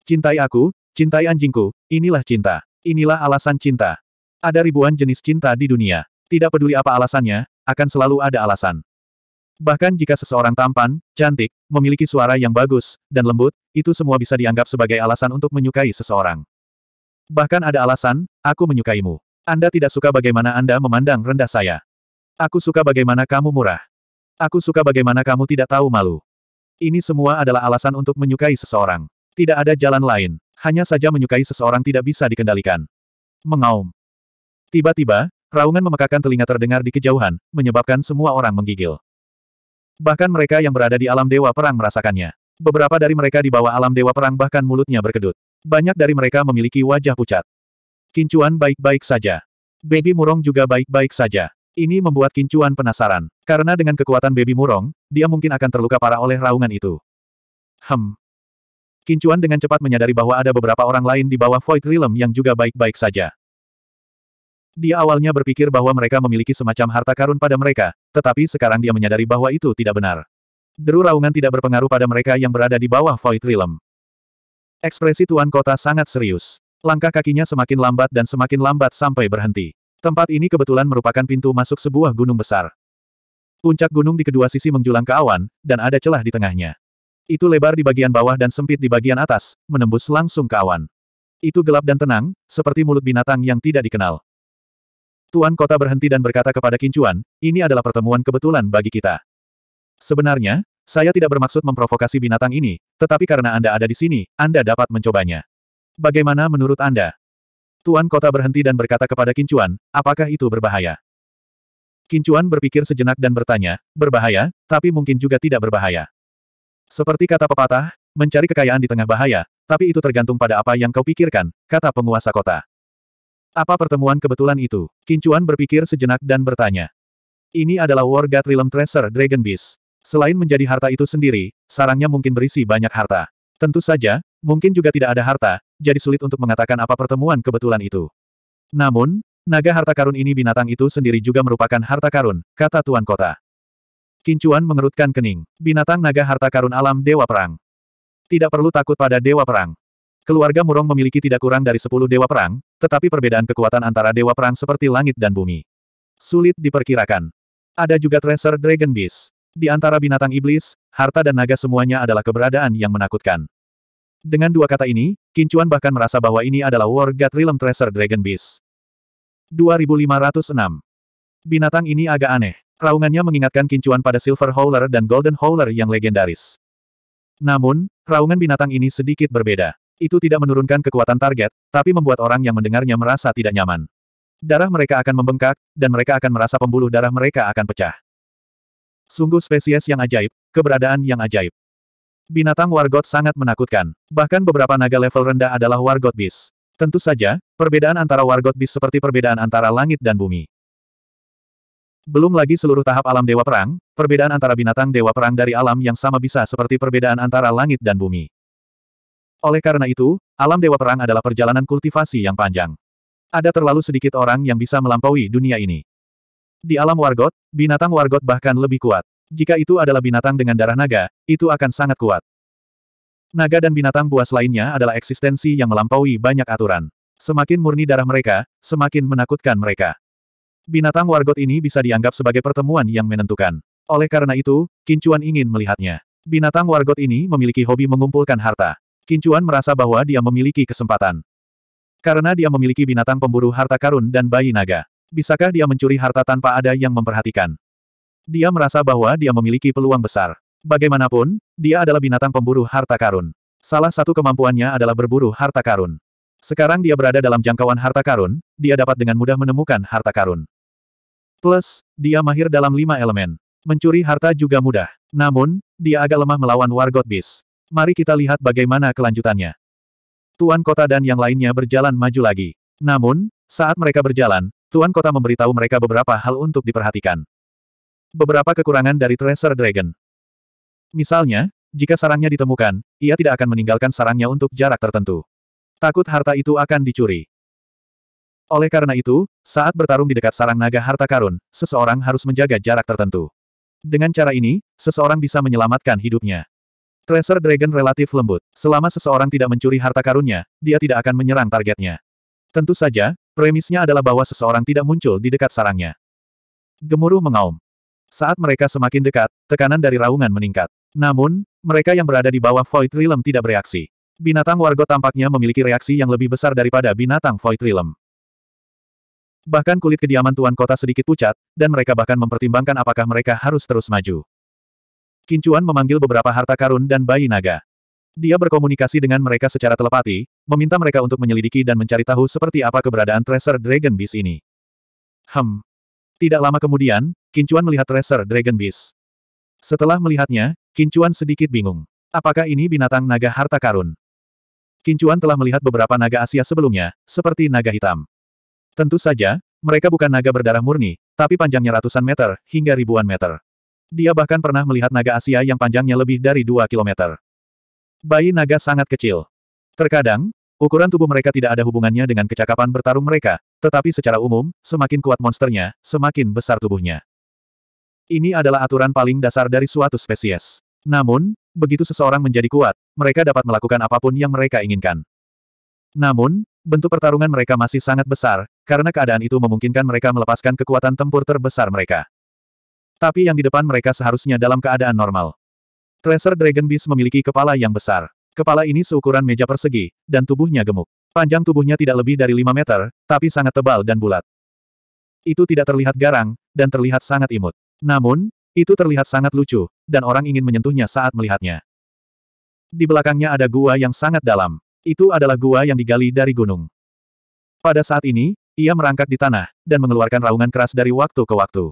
Cintai aku, cintai anjingku, inilah cinta. Inilah alasan cinta. Ada ribuan jenis cinta di dunia. Tidak peduli apa alasannya, akan selalu ada alasan. Bahkan jika seseorang tampan, cantik, memiliki suara yang bagus, dan lembut, itu semua bisa dianggap sebagai alasan untuk menyukai seseorang. Bahkan ada alasan, aku menyukaimu. Anda tidak suka bagaimana Anda memandang rendah saya. Aku suka bagaimana kamu murah. Aku suka bagaimana kamu tidak tahu malu. Ini semua adalah alasan untuk menyukai seseorang. Tidak ada jalan lain. Hanya saja menyukai seseorang tidak bisa dikendalikan. Mengaum. Tiba-tiba, Raungan memekakan telinga terdengar di kejauhan, menyebabkan semua orang menggigil. Bahkan mereka yang berada di alam dewa perang merasakannya. Beberapa dari mereka di bawah alam dewa perang bahkan mulutnya berkedut. Banyak dari mereka memiliki wajah pucat. Kincuan baik-baik saja. Baby Murong juga baik-baik saja. Ini membuat Kincuan penasaran, karena dengan kekuatan Baby Murong, dia mungkin akan terluka parah oleh raungan itu. Hem. Kincuan dengan cepat menyadari bahwa ada beberapa orang lain di bawah Void Realm yang juga baik-baik saja. Dia awalnya berpikir bahwa mereka memiliki semacam harta karun pada mereka, tetapi sekarang dia menyadari bahwa itu tidak benar. Deru raungan tidak berpengaruh pada mereka yang berada di bawah Void Realm. Ekspresi Tuan Kota sangat serius. Langkah kakinya semakin lambat dan semakin lambat sampai berhenti. Tempat ini kebetulan merupakan pintu masuk sebuah gunung besar. Puncak gunung di kedua sisi menjulang ke awan, dan ada celah di tengahnya. Itu lebar di bagian bawah dan sempit di bagian atas, menembus langsung ke awan. Itu gelap dan tenang, seperti mulut binatang yang tidak dikenal. Tuan kota berhenti dan berkata kepada Kincuan, ini adalah pertemuan kebetulan bagi kita. Sebenarnya, saya tidak bermaksud memprovokasi binatang ini, tetapi karena Anda ada di sini, Anda dapat mencobanya. Bagaimana menurut Anda? Tuan kota berhenti dan berkata kepada Kincuan, apakah itu berbahaya? Kincuan berpikir sejenak dan bertanya, berbahaya, tapi mungkin juga tidak berbahaya. Seperti kata pepatah, mencari kekayaan di tengah bahaya, tapi itu tergantung pada apa yang kau pikirkan, kata penguasa kota. Apa pertemuan kebetulan itu? Kincuan berpikir sejenak dan bertanya. Ini adalah War God Realm Treasure Dragon Beast. Selain menjadi harta itu sendiri, sarangnya mungkin berisi banyak harta. Tentu saja, mungkin juga tidak ada harta, jadi sulit untuk mengatakan apa pertemuan kebetulan itu. Namun, naga harta karun ini binatang itu sendiri juga merupakan harta karun, kata Tuan Kota. Kincuan mengerutkan kening. Binatang naga harta karun alam Dewa Perang. Tidak perlu takut pada Dewa Perang. Keluarga Murong memiliki tidak kurang dari sepuluh dewa perang, tetapi perbedaan kekuatan antara dewa perang seperti langit dan bumi. Sulit diperkirakan. Ada juga Tracer Dragon Beast. Di antara binatang iblis, harta dan naga semuanya adalah keberadaan yang menakutkan. Dengan dua kata ini, Kincuan bahkan merasa bahwa ini adalah War God Realm Tracer Dragon Beast. 2506. Binatang ini agak aneh. Raungannya mengingatkan Kincuan pada Silver Howler dan Golden Howler yang legendaris. Namun, raungan binatang ini sedikit berbeda. Itu tidak menurunkan kekuatan target, tapi membuat orang yang mendengarnya merasa tidak nyaman. Darah mereka akan membengkak, dan mereka akan merasa pembuluh darah mereka akan pecah. Sungguh spesies yang ajaib, keberadaan yang ajaib. Binatang wargot sangat menakutkan. Bahkan beberapa naga level rendah adalah wargot bis. Tentu saja, perbedaan antara wargot bis seperti perbedaan antara langit dan bumi. Belum lagi seluruh tahap alam dewa perang, perbedaan antara binatang dewa perang dari alam yang sama bisa seperti perbedaan antara langit dan bumi. Oleh karena itu, alam dewa perang adalah perjalanan kultivasi yang panjang. Ada terlalu sedikit orang yang bisa melampaui dunia ini. Di alam wargot, binatang wargot bahkan lebih kuat. Jika itu adalah binatang dengan darah naga, itu akan sangat kuat. Naga dan binatang buas lainnya adalah eksistensi yang melampaui banyak aturan. Semakin murni darah mereka, semakin menakutkan mereka. Binatang wargot ini bisa dianggap sebagai pertemuan yang menentukan. Oleh karena itu, Kincuan ingin melihatnya. Binatang wargot ini memiliki hobi mengumpulkan harta. Kincuan merasa bahwa dia memiliki kesempatan. Karena dia memiliki binatang pemburu harta karun dan bayi naga. Bisakah dia mencuri harta tanpa ada yang memperhatikan? Dia merasa bahwa dia memiliki peluang besar. Bagaimanapun, dia adalah binatang pemburu harta karun. Salah satu kemampuannya adalah berburu harta karun. Sekarang dia berada dalam jangkauan harta karun, dia dapat dengan mudah menemukan harta karun. Plus, dia mahir dalam lima elemen. Mencuri harta juga mudah. Namun, dia agak lemah melawan Wargot Beast. Mari kita lihat bagaimana kelanjutannya. Tuan Kota dan yang lainnya berjalan maju lagi. Namun, saat mereka berjalan, Tuan Kota memberitahu mereka beberapa hal untuk diperhatikan. Beberapa kekurangan dari Tracer Dragon. Misalnya, jika sarangnya ditemukan, ia tidak akan meninggalkan sarangnya untuk jarak tertentu. Takut harta itu akan dicuri. Oleh karena itu, saat bertarung di dekat sarang naga harta karun, seseorang harus menjaga jarak tertentu. Dengan cara ini, seseorang bisa menyelamatkan hidupnya. Tracer Dragon relatif lembut. Selama seseorang tidak mencuri harta karunnya, dia tidak akan menyerang targetnya. Tentu saja, premisnya adalah bahwa seseorang tidak muncul di dekat sarangnya. Gemuruh mengaum. Saat mereka semakin dekat, tekanan dari raungan meningkat. Namun, mereka yang berada di bawah Void Realm tidak bereaksi. Binatang Wargo tampaknya memiliki reaksi yang lebih besar daripada binatang Void Realm. Bahkan kulit kediaman Tuan Kota sedikit pucat, dan mereka bahkan mempertimbangkan apakah mereka harus terus maju. Kincuan memanggil beberapa harta karun dan bayi naga. Dia berkomunikasi dengan mereka secara telepati, meminta mereka untuk menyelidiki dan mencari tahu seperti apa keberadaan Tracer Dragon Beast ini. Hmm. Tidak lama kemudian, Kincuan melihat Tracer Dragon Beast. Setelah melihatnya, Kincuan sedikit bingung. Apakah ini binatang naga harta karun? Kincuan telah melihat beberapa naga Asia sebelumnya, seperti naga hitam. Tentu saja, mereka bukan naga berdarah murni, tapi panjangnya ratusan meter, hingga ribuan meter. Dia bahkan pernah melihat naga Asia yang panjangnya lebih dari 2 kilometer. Bayi naga sangat kecil. Terkadang, ukuran tubuh mereka tidak ada hubungannya dengan kecakapan bertarung mereka, tetapi secara umum, semakin kuat monsternya, semakin besar tubuhnya. Ini adalah aturan paling dasar dari suatu spesies. Namun, begitu seseorang menjadi kuat, mereka dapat melakukan apapun yang mereka inginkan. Namun, bentuk pertarungan mereka masih sangat besar, karena keadaan itu memungkinkan mereka melepaskan kekuatan tempur terbesar mereka. Tapi yang di depan mereka seharusnya dalam keadaan normal. Tracer Dragon Beast memiliki kepala yang besar. Kepala ini seukuran meja persegi, dan tubuhnya gemuk. Panjang tubuhnya tidak lebih dari 5 meter, tapi sangat tebal dan bulat. Itu tidak terlihat garang, dan terlihat sangat imut. Namun, itu terlihat sangat lucu, dan orang ingin menyentuhnya saat melihatnya. Di belakangnya ada gua yang sangat dalam. Itu adalah gua yang digali dari gunung. Pada saat ini, ia merangkak di tanah, dan mengeluarkan raungan keras dari waktu ke waktu.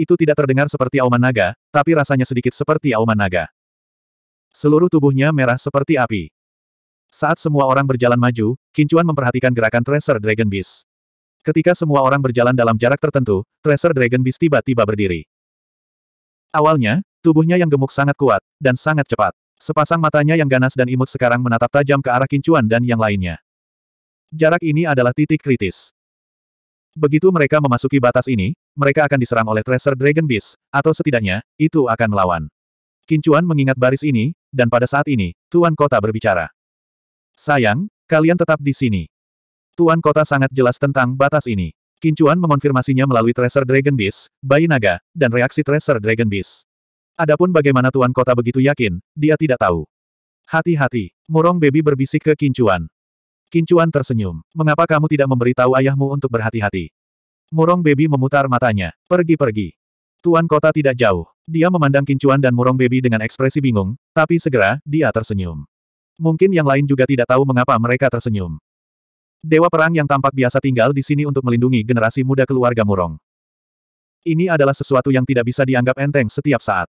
Itu tidak terdengar seperti auman naga, tapi rasanya sedikit seperti auman naga. Seluruh tubuhnya merah seperti api. Saat semua orang berjalan maju, Kincuan memperhatikan gerakan Tracer Dragon Beast. Ketika semua orang berjalan dalam jarak tertentu, Tracer Dragon Beast tiba-tiba berdiri. Awalnya, tubuhnya yang gemuk sangat kuat, dan sangat cepat. Sepasang matanya yang ganas dan imut sekarang menatap tajam ke arah Kincuan dan yang lainnya. Jarak ini adalah titik kritis. Begitu mereka memasuki batas ini, mereka akan diserang oleh Tracer Dragon Beast, atau setidaknya, itu akan melawan. Kincuan mengingat baris ini, dan pada saat ini, Tuan Kota berbicara. Sayang, kalian tetap di sini. Tuan Kota sangat jelas tentang batas ini. Kincuan mengonfirmasinya melalui Tracer Dragon Beast, Bayi Naga, dan reaksi Tracer Dragon Beast. Adapun bagaimana Tuan Kota begitu yakin, dia tidak tahu. Hati-hati, Murong Baby berbisik ke Kincuan. Kincuan tersenyum. Mengapa kamu tidak memberitahu ayahmu untuk berhati-hati? Murong Baby memutar matanya. Pergi-pergi. Tuan kota tidak jauh. Dia memandang Kincuan dan Murong Baby dengan ekspresi bingung, tapi segera, dia tersenyum. Mungkin yang lain juga tidak tahu mengapa mereka tersenyum. Dewa perang yang tampak biasa tinggal di sini untuk melindungi generasi muda keluarga Murong. Ini adalah sesuatu yang tidak bisa dianggap enteng setiap saat.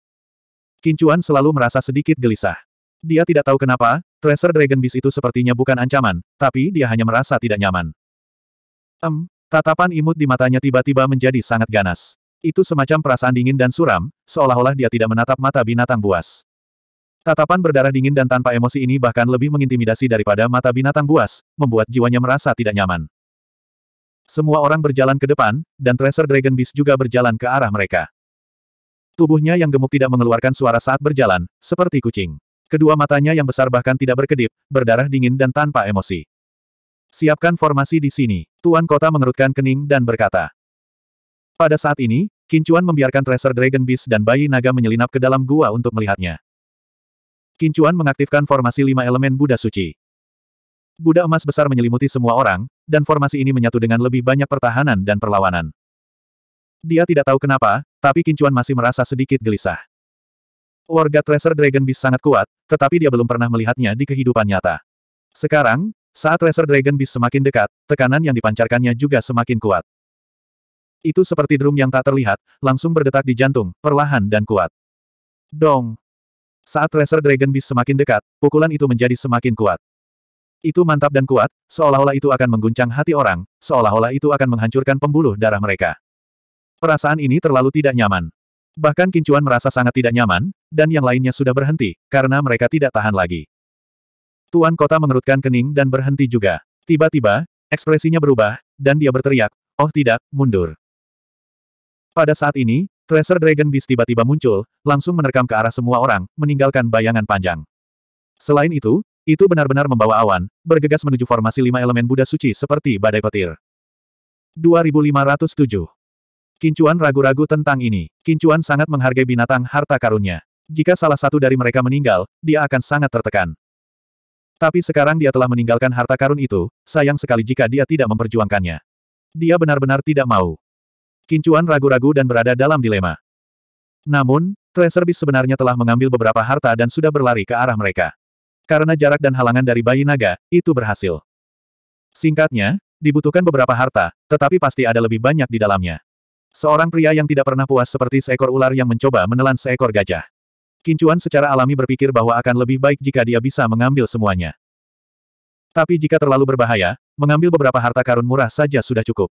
Kincuan selalu merasa sedikit gelisah. Dia tidak tahu kenapa, Tracer Dragon Beast itu sepertinya bukan ancaman, tapi dia hanya merasa tidak nyaman. Em, um, tatapan imut di matanya tiba-tiba menjadi sangat ganas. Itu semacam perasaan dingin dan suram, seolah-olah dia tidak menatap mata binatang buas. Tatapan berdarah dingin dan tanpa emosi ini bahkan lebih mengintimidasi daripada mata binatang buas, membuat jiwanya merasa tidak nyaman. Semua orang berjalan ke depan, dan Tracer Dragon Beast juga berjalan ke arah mereka. Tubuhnya yang gemuk tidak mengeluarkan suara saat berjalan, seperti kucing. Kedua matanya yang besar bahkan tidak berkedip, berdarah dingin dan tanpa emosi. Siapkan formasi di sini. Tuan Kota mengerutkan kening dan berkata. Pada saat ini, Kincuan membiarkan Tracer Dragon Beast dan bayi naga menyelinap ke dalam gua untuk melihatnya. Kincuan mengaktifkan formasi lima elemen Buddha Suci. Buddha emas besar menyelimuti semua orang, dan formasi ini menyatu dengan lebih banyak pertahanan dan perlawanan. Dia tidak tahu kenapa, tapi Kincuan masih merasa sedikit gelisah. Warga Tracer Dragon Beast sangat kuat, tetapi dia belum pernah melihatnya di kehidupan nyata. Sekarang, saat Tracer Dragon Beast semakin dekat, tekanan yang dipancarkannya juga semakin kuat. Itu seperti drum yang tak terlihat, langsung berdetak di jantung, perlahan dan kuat. Dong! Saat Tracer Dragon Beast semakin dekat, pukulan itu menjadi semakin kuat. Itu mantap dan kuat, seolah-olah itu akan mengguncang hati orang, seolah-olah itu akan menghancurkan pembuluh darah mereka. Perasaan ini terlalu tidak nyaman. Bahkan Kincuan merasa sangat tidak nyaman, dan yang lainnya sudah berhenti, karena mereka tidak tahan lagi. Tuan kota mengerutkan kening dan berhenti juga. Tiba-tiba, ekspresinya berubah, dan dia berteriak, Oh tidak, mundur. Pada saat ini, Tracer Dragon Beast tiba-tiba muncul, langsung menerkam ke arah semua orang, meninggalkan bayangan panjang. Selain itu, itu benar-benar membawa awan, bergegas menuju formasi lima elemen Buddha suci seperti badai petir. 2507 Kincuan ragu-ragu tentang ini. Kincuan sangat menghargai binatang harta karunnya. Jika salah satu dari mereka meninggal, dia akan sangat tertekan. Tapi sekarang dia telah meninggalkan harta karun itu, sayang sekali jika dia tidak memperjuangkannya. Dia benar-benar tidak mau. Kincuan ragu-ragu dan berada dalam dilema. Namun, Beast sebenarnya telah mengambil beberapa harta dan sudah berlari ke arah mereka. Karena jarak dan halangan dari bayi naga, itu berhasil. Singkatnya, dibutuhkan beberapa harta, tetapi pasti ada lebih banyak di dalamnya. Seorang pria yang tidak pernah puas seperti seekor ular yang mencoba menelan seekor gajah. Kincuan secara alami berpikir bahwa akan lebih baik jika dia bisa mengambil semuanya. Tapi jika terlalu berbahaya, mengambil beberapa harta karun murah saja sudah cukup.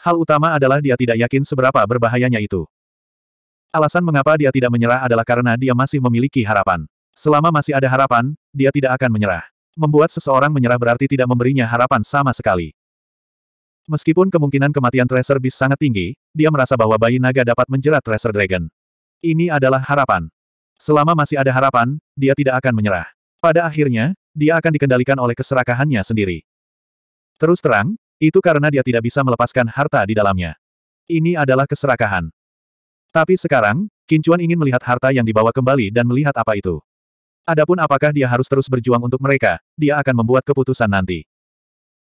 Hal utama adalah dia tidak yakin seberapa berbahayanya itu. Alasan mengapa dia tidak menyerah adalah karena dia masih memiliki harapan. Selama masih ada harapan, dia tidak akan menyerah. Membuat seseorang menyerah berarti tidak memberinya harapan sama sekali. Meskipun kemungkinan kematian Tracer Beast sangat tinggi, dia merasa bahwa bayi naga dapat menjerat Tracer Dragon. Ini adalah harapan. Selama masih ada harapan, dia tidak akan menyerah. Pada akhirnya, dia akan dikendalikan oleh keserakahannya sendiri. Terus terang, itu karena dia tidak bisa melepaskan harta di dalamnya. Ini adalah keserakahan. Tapi sekarang, Kincuan ingin melihat harta yang dibawa kembali dan melihat apa itu. Adapun apakah dia harus terus berjuang untuk mereka, dia akan membuat keputusan nanti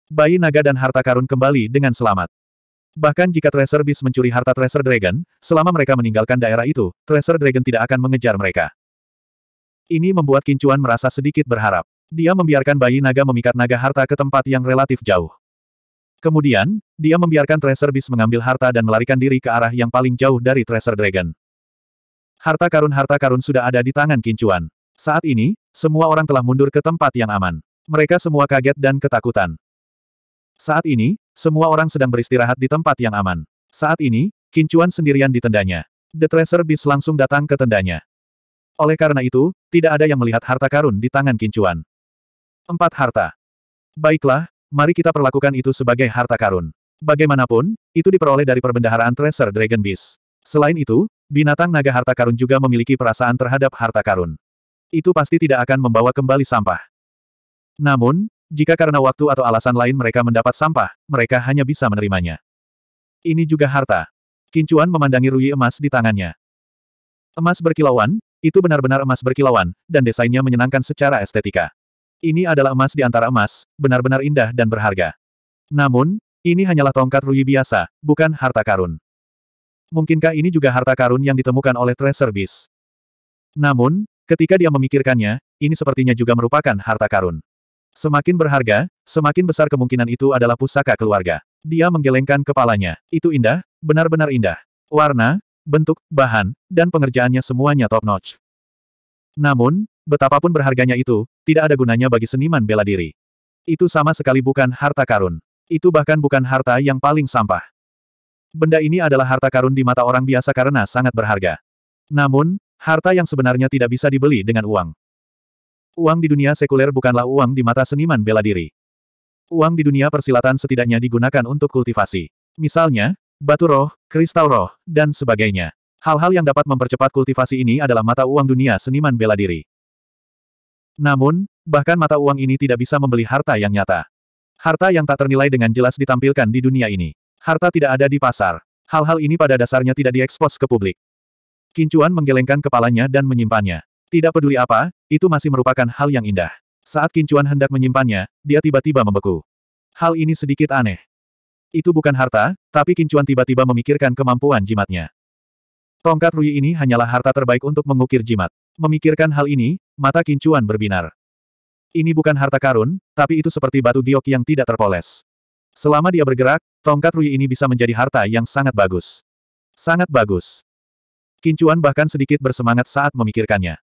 bayi naga dan harta karun kembali dengan selamat. Bahkan jika Tracer Beast mencuri harta Tracer Dragon, selama mereka meninggalkan daerah itu, Tracer Dragon tidak akan mengejar mereka. Ini membuat Kincuan merasa sedikit berharap. Dia membiarkan bayi naga memikat naga harta ke tempat yang relatif jauh. Kemudian, dia membiarkan Tracer Beast mengambil harta dan melarikan diri ke arah yang paling jauh dari Tracer Dragon. Harta karun-harta karun sudah ada di tangan Kincuan. Saat ini, semua orang telah mundur ke tempat yang aman. Mereka semua kaget dan ketakutan. Saat ini, semua orang sedang beristirahat di tempat yang aman. Saat ini, Kincuan sendirian di tendanya. The Treasure Beast langsung datang ke tendanya. Oleh karena itu, tidak ada yang melihat harta karun di tangan Kincuan. Empat harta. Baiklah, mari kita perlakukan itu sebagai harta karun. Bagaimanapun, itu diperoleh dari perbendaharaan Treasure Dragon Beast. Selain itu, binatang naga harta karun juga memiliki perasaan terhadap harta karun. Itu pasti tidak akan membawa kembali sampah. Namun, jika karena waktu atau alasan lain mereka mendapat sampah, mereka hanya bisa menerimanya. Ini juga harta. Kincuan memandangi Rui emas di tangannya. Emas berkilauan, itu benar-benar emas berkilauan, dan desainnya menyenangkan secara estetika. Ini adalah emas di antara emas, benar-benar indah dan berharga. Namun, ini hanyalah tongkat Rui biasa, bukan harta karun. Mungkinkah ini juga harta karun yang ditemukan oleh Treasure Beast? Namun, ketika dia memikirkannya, ini sepertinya juga merupakan harta karun. Semakin berharga, semakin besar kemungkinan itu adalah pusaka keluarga. Dia menggelengkan kepalanya. Itu indah, benar-benar indah. Warna, bentuk, bahan, dan pengerjaannya semuanya top-notch. Namun, betapapun berharganya itu, tidak ada gunanya bagi seniman bela diri. Itu sama sekali bukan harta karun. Itu bahkan bukan harta yang paling sampah. Benda ini adalah harta karun di mata orang biasa karena sangat berharga. Namun, harta yang sebenarnya tidak bisa dibeli dengan uang. Uang di dunia sekuler bukanlah uang di mata seniman bela diri. Uang di dunia persilatan setidaknya digunakan untuk kultivasi. Misalnya, batu roh, kristal roh, dan sebagainya. Hal-hal yang dapat mempercepat kultivasi ini adalah mata uang dunia seniman bela diri. Namun, bahkan mata uang ini tidak bisa membeli harta yang nyata. Harta yang tak ternilai dengan jelas ditampilkan di dunia ini. Harta tidak ada di pasar. Hal-hal ini pada dasarnya tidak diekspos ke publik. Kincuan menggelengkan kepalanya dan menyimpannya. Tidak peduli apa, itu masih merupakan hal yang indah. Saat Kincuan hendak menyimpannya, dia tiba-tiba membeku. Hal ini sedikit aneh. Itu bukan harta, tapi Kincuan tiba-tiba memikirkan kemampuan jimatnya. Tongkat Rui ini hanyalah harta terbaik untuk mengukir jimat. Memikirkan hal ini, mata Kincuan berbinar. Ini bukan harta karun, tapi itu seperti batu giok yang tidak terpoles. Selama dia bergerak, tongkat Rui ini bisa menjadi harta yang sangat bagus. Sangat bagus. Kincuan bahkan sedikit bersemangat saat memikirkannya.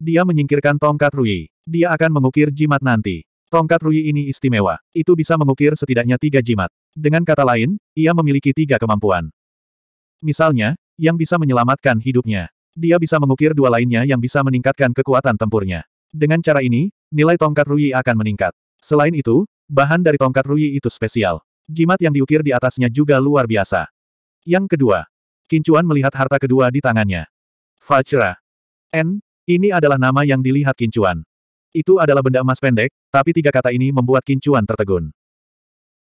Dia menyingkirkan tongkat Rui. Dia akan mengukir jimat nanti. Tongkat Rui ini istimewa. Itu bisa mengukir setidaknya tiga jimat. Dengan kata lain, ia memiliki tiga kemampuan. Misalnya, yang bisa menyelamatkan hidupnya. Dia bisa mengukir dua lainnya yang bisa meningkatkan kekuatan tempurnya. Dengan cara ini, nilai tongkat Rui akan meningkat. Selain itu, bahan dari tongkat Rui itu spesial. Jimat yang diukir di atasnya juga luar biasa. Yang kedua, Kincuan melihat harta kedua di tangannya. Fajra. N, ini adalah nama yang dilihat Kincuan. Itu adalah benda emas pendek, tapi tiga kata ini membuat Kincuan tertegun.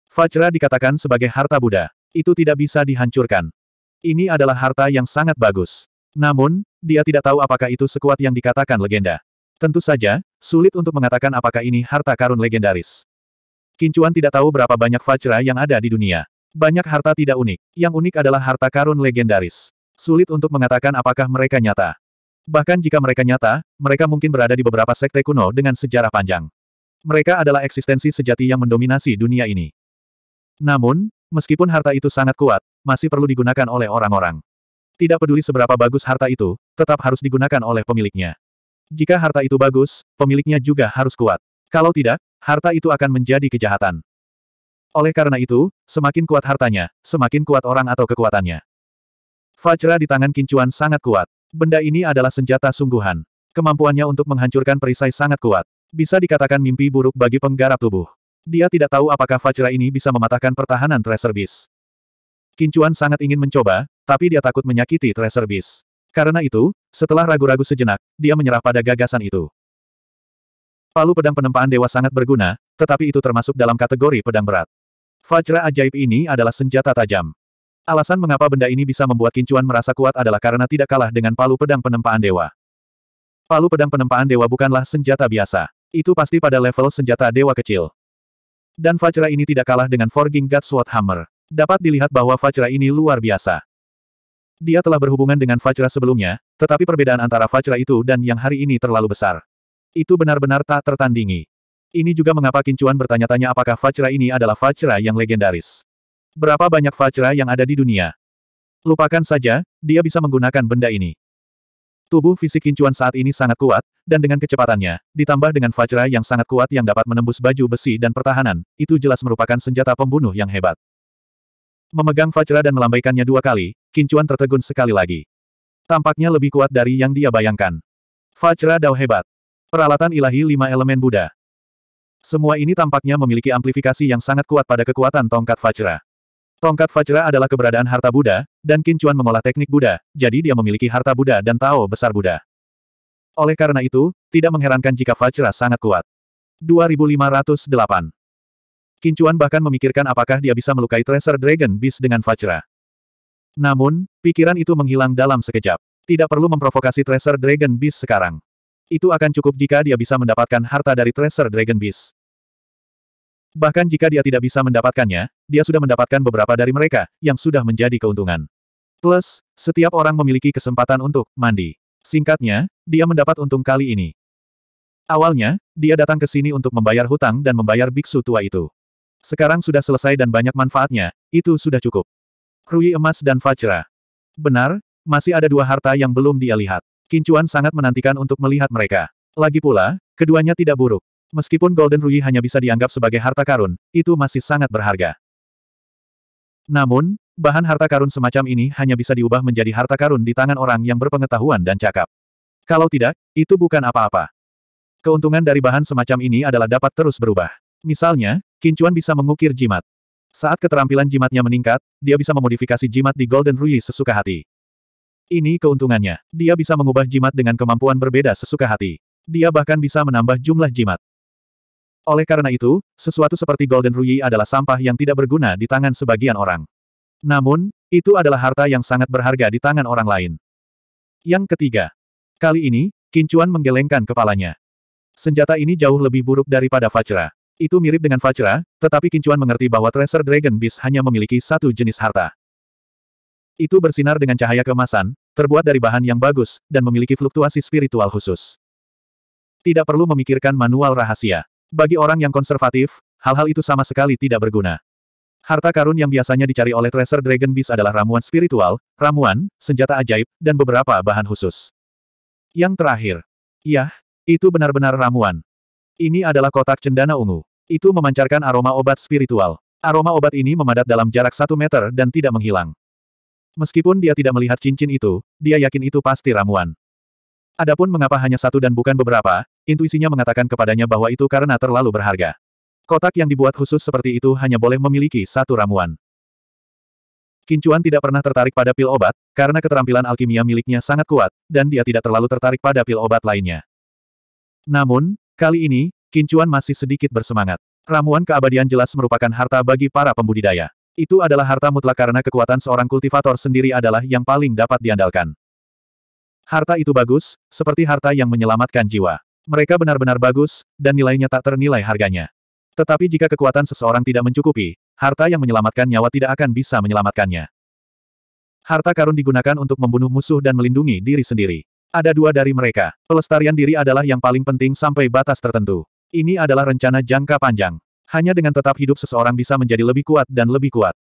Fajra dikatakan sebagai harta Buddha. Itu tidak bisa dihancurkan. Ini adalah harta yang sangat bagus. Namun, dia tidak tahu apakah itu sekuat yang dikatakan legenda. Tentu saja, sulit untuk mengatakan apakah ini harta karun legendaris. Kincuan tidak tahu berapa banyak Fajra yang ada di dunia. Banyak harta tidak unik. Yang unik adalah harta karun legendaris. Sulit untuk mengatakan apakah mereka nyata. Bahkan jika mereka nyata, mereka mungkin berada di beberapa sekte kuno dengan sejarah panjang. Mereka adalah eksistensi sejati yang mendominasi dunia ini. Namun, meskipun harta itu sangat kuat, masih perlu digunakan oleh orang-orang. Tidak peduli seberapa bagus harta itu, tetap harus digunakan oleh pemiliknya. Jika harta itu bagus, pemiliknya juga harus kuat. Kalau tidak, harta itu akan menjadi kejahatan. Oleh karena itu, semakin kuat hartanya, semakin kuat orang atau kekuatannya. Fajra di tangan Kincuan sangat kuat. Benda ini adalah senjata sungguhan. Kemampuannya untuk menghancurkan perisai sangat kuat. Bisa dikatakan mimpi buruk bagi penggarap tubuh. Dia tidak tahu apakah Fajra ini bisa mematahkan pertahanan Tracer Beast. Kincuan sangat ingin mencoba, tapi dia takut menyakiti Tracer Beast. Karena itu, setelah ragu-ragu sejenak, dia menyerah pada gagasan itu. Palu pedang penempaan dewa sangat berguna, tetapi itu termasuk dalam kategori pedang berat. Fajra ajaib ini adalah senjata tajam. Alasan mengapa benda ini bisa membuat Kincuan merasa kuat adalah karena tidak kalah dengan palu pedang penempaan dewa. Palu pedang penempaan dewa bukanlah senjata biasa. Itu pasti pada level senjata dewa kecil. Dan Fajra ini tidak kalah dengan Forging God Sword Hammer. Dapat dilihat bahwa Fajra ini luar biasa. Dia telah berhubungan dengan Fajra sebelumnya, tetapi perbedaan antara Fajra itu dan yang hari ini terlalu besar. Itu benar-benar tak tertandingi. Ini juga mengapa Kincuan bertanya-tanya apakah Fajra ini adalah Fajra yang legendaris. Berapa banyak fajra yang ada di dunia? Lupakan saja, dia bisa menggunakan benda ini. Tubuh fisik Kincuan saat ini sangat kuat, dan dengan kecepatannya, ditambah dengan fajra yang sangat kuat yang dapat menembus baju besi dan pertahanan, itu jelas merupakan senjata pembunuh yang hebat. Memegang fajra dan melambaikannya dua kali, Kincuan tertegun sekali lagi. Tampaknya lebih kuat dari yang dia bayangkan. Fajra Dao hebat. Peralatan ilahi lima elemen Buddha. Semua ini tampaknya memiliki amplifikasi yang sangat kuat pada kekuatan tongkat fajra. Tongkat Vajra adalah keberadaan harta Buddha, dan Qin mengolah teknik Buddha, jadi dia memiliki harta Buddha dan Tao besar Buddha. Oleh karena itu, tidak mengherankan jika Vajra sangat kuat. 2508 Qin bahkan memikirkan apakah dia bisa melukai Tracer Dragon Beast dengan Vajra. Namun, pikiran itu menghilang dalam sekejap. Tidak perlu memprovokasi Tracer Dragon Beast sekarang. Itu akan cukup jika dia bisa mendapatkan harta dari Tracer Dragon Beast. Bahkan jika dia tidak bisa mendapatkannya, dia sudah mendapatkan beberapa dari mereka, yang sudah menjadi keuntungan. Plus, setiap orang memiliki kesempatan untuk mandi. Singkatnya, dia mendapat untung kali ini. Awalnya, dia datang ke sini untuk membayar hutang dan membayar biksu tua itu. Sekarang sudah selesai dan banyak manfaatnya, itu sudah cukup. Rui emas dan Fajra. Benar, masih ada dua harta yang belum dia lihat. Kincuan sangat menantikan untuk melihat mereka. Lagi pula, keduanya tidak buruk. Meskipun Golden Rui hanya bisa dianggap sebagai harta karun, itu masih sangat berharga. Namun, bahan harta karun semacam ini hanya bisa diubah menjadi harta karun di tangan orang yang berpengetahuan dan cakap. Kalau tidak, itu bukan apa-apa. Keuntungan dari bahan semacam ini adalah dapat terus berubah. Misalnya, Kincuan bisa mengukir jimat. Saat keterampilan jimatnya meningkat, dia bisa memodifikasi jimat di Golden Rui sesuka hati. Ini keuntungannya. Dia bisa mengubah jimat dengan kemampuan berbeda sesuka hati. Dia bahkan bisa menambah jumlah jimat. Oleh karena itu, sesuatu seperti Golden Rui adalah sampah yang tidak berguna di tangan sebagian orang. Namun, itu adalah harta yang sangat berharga di tangan orang lain. Yang ketiga. Kali ini, Kincuan menggelengkan kepalanya. Senjata ini jauh lebih buruk daripada Vajra. Itu mirip dengan Vajra, tetapi Kincuan mengerti bahwa Tracer Dragon Beast hanya memiliki satu jenis harta. Itu bersinar dengan cahaya kemasan, terbuat dari bahan yang bagus, dan memiliki fluktuasi spiritual khusus. Tidak perlu memikirkan manual rahasia. Bagi orang yang konservatif, hal-hal itu sama sekali tidak berguna. Harta karun yang biasanya dicari oleh Tracer Dragon Beast adalah ramuan spiritual, ramuan, senjata ajaib, dan beberapa bahan khusus. Yang terakhir. Yah, itu benar-benar ramuan. Ini adalah kotak cendana ungu. Itu memancarkan aroma obat spiritual. Aroma obat ini memadat dalam jarak satu meter dan tidak menghilang. Meskipun dia tidak melihat cincin itu, dia yakin itu pasti ramuan. Adapun mengapa hanya satu dan bukan beberapa, Intuisinya mengatakan kepadanya bahwa itu karena terlalu berharga. Kotak yang dibuat khusus seperti itu hanya boleh memiliki satu ramuan. Kincuan tidak pernah tertarik pada pil obat, karena keterampilan alkimia miliknya sangat kuat, dan dia tidak terlalu tertarik pada pil obat lainnya. Namun, kali ini, Kincuan masih sedikit bersemangat. Ramuan keabadian jelas merupakan harta bagi para pembudidaya. Itu adalah harta mutlak karena kekuatan seorang kultivator sendiri adalah yang paling dapat diandalkan. Harta itu bagus, seperti harta yang menyelamatkan jiwa. Mereka benar-benar bagus, dan nilainya tak ternilai harganya. Tetapi jika kekuatan seseorang tidak mencukupi, harta yang menyelamatkan nyawa tidak akan bisa menyelamatkannya. Harta karun digunakan untuk membunuh musuh dan melindungi diri sendiri. Ada dua dari mereka. Pelestarian diri adalah yang paling penting sampai batas tertentu. Ini adalah rencana jangka panjang. Hanya dengan tetap hidup seseorang bisa menjadi lebih kuat dan lebih kuat.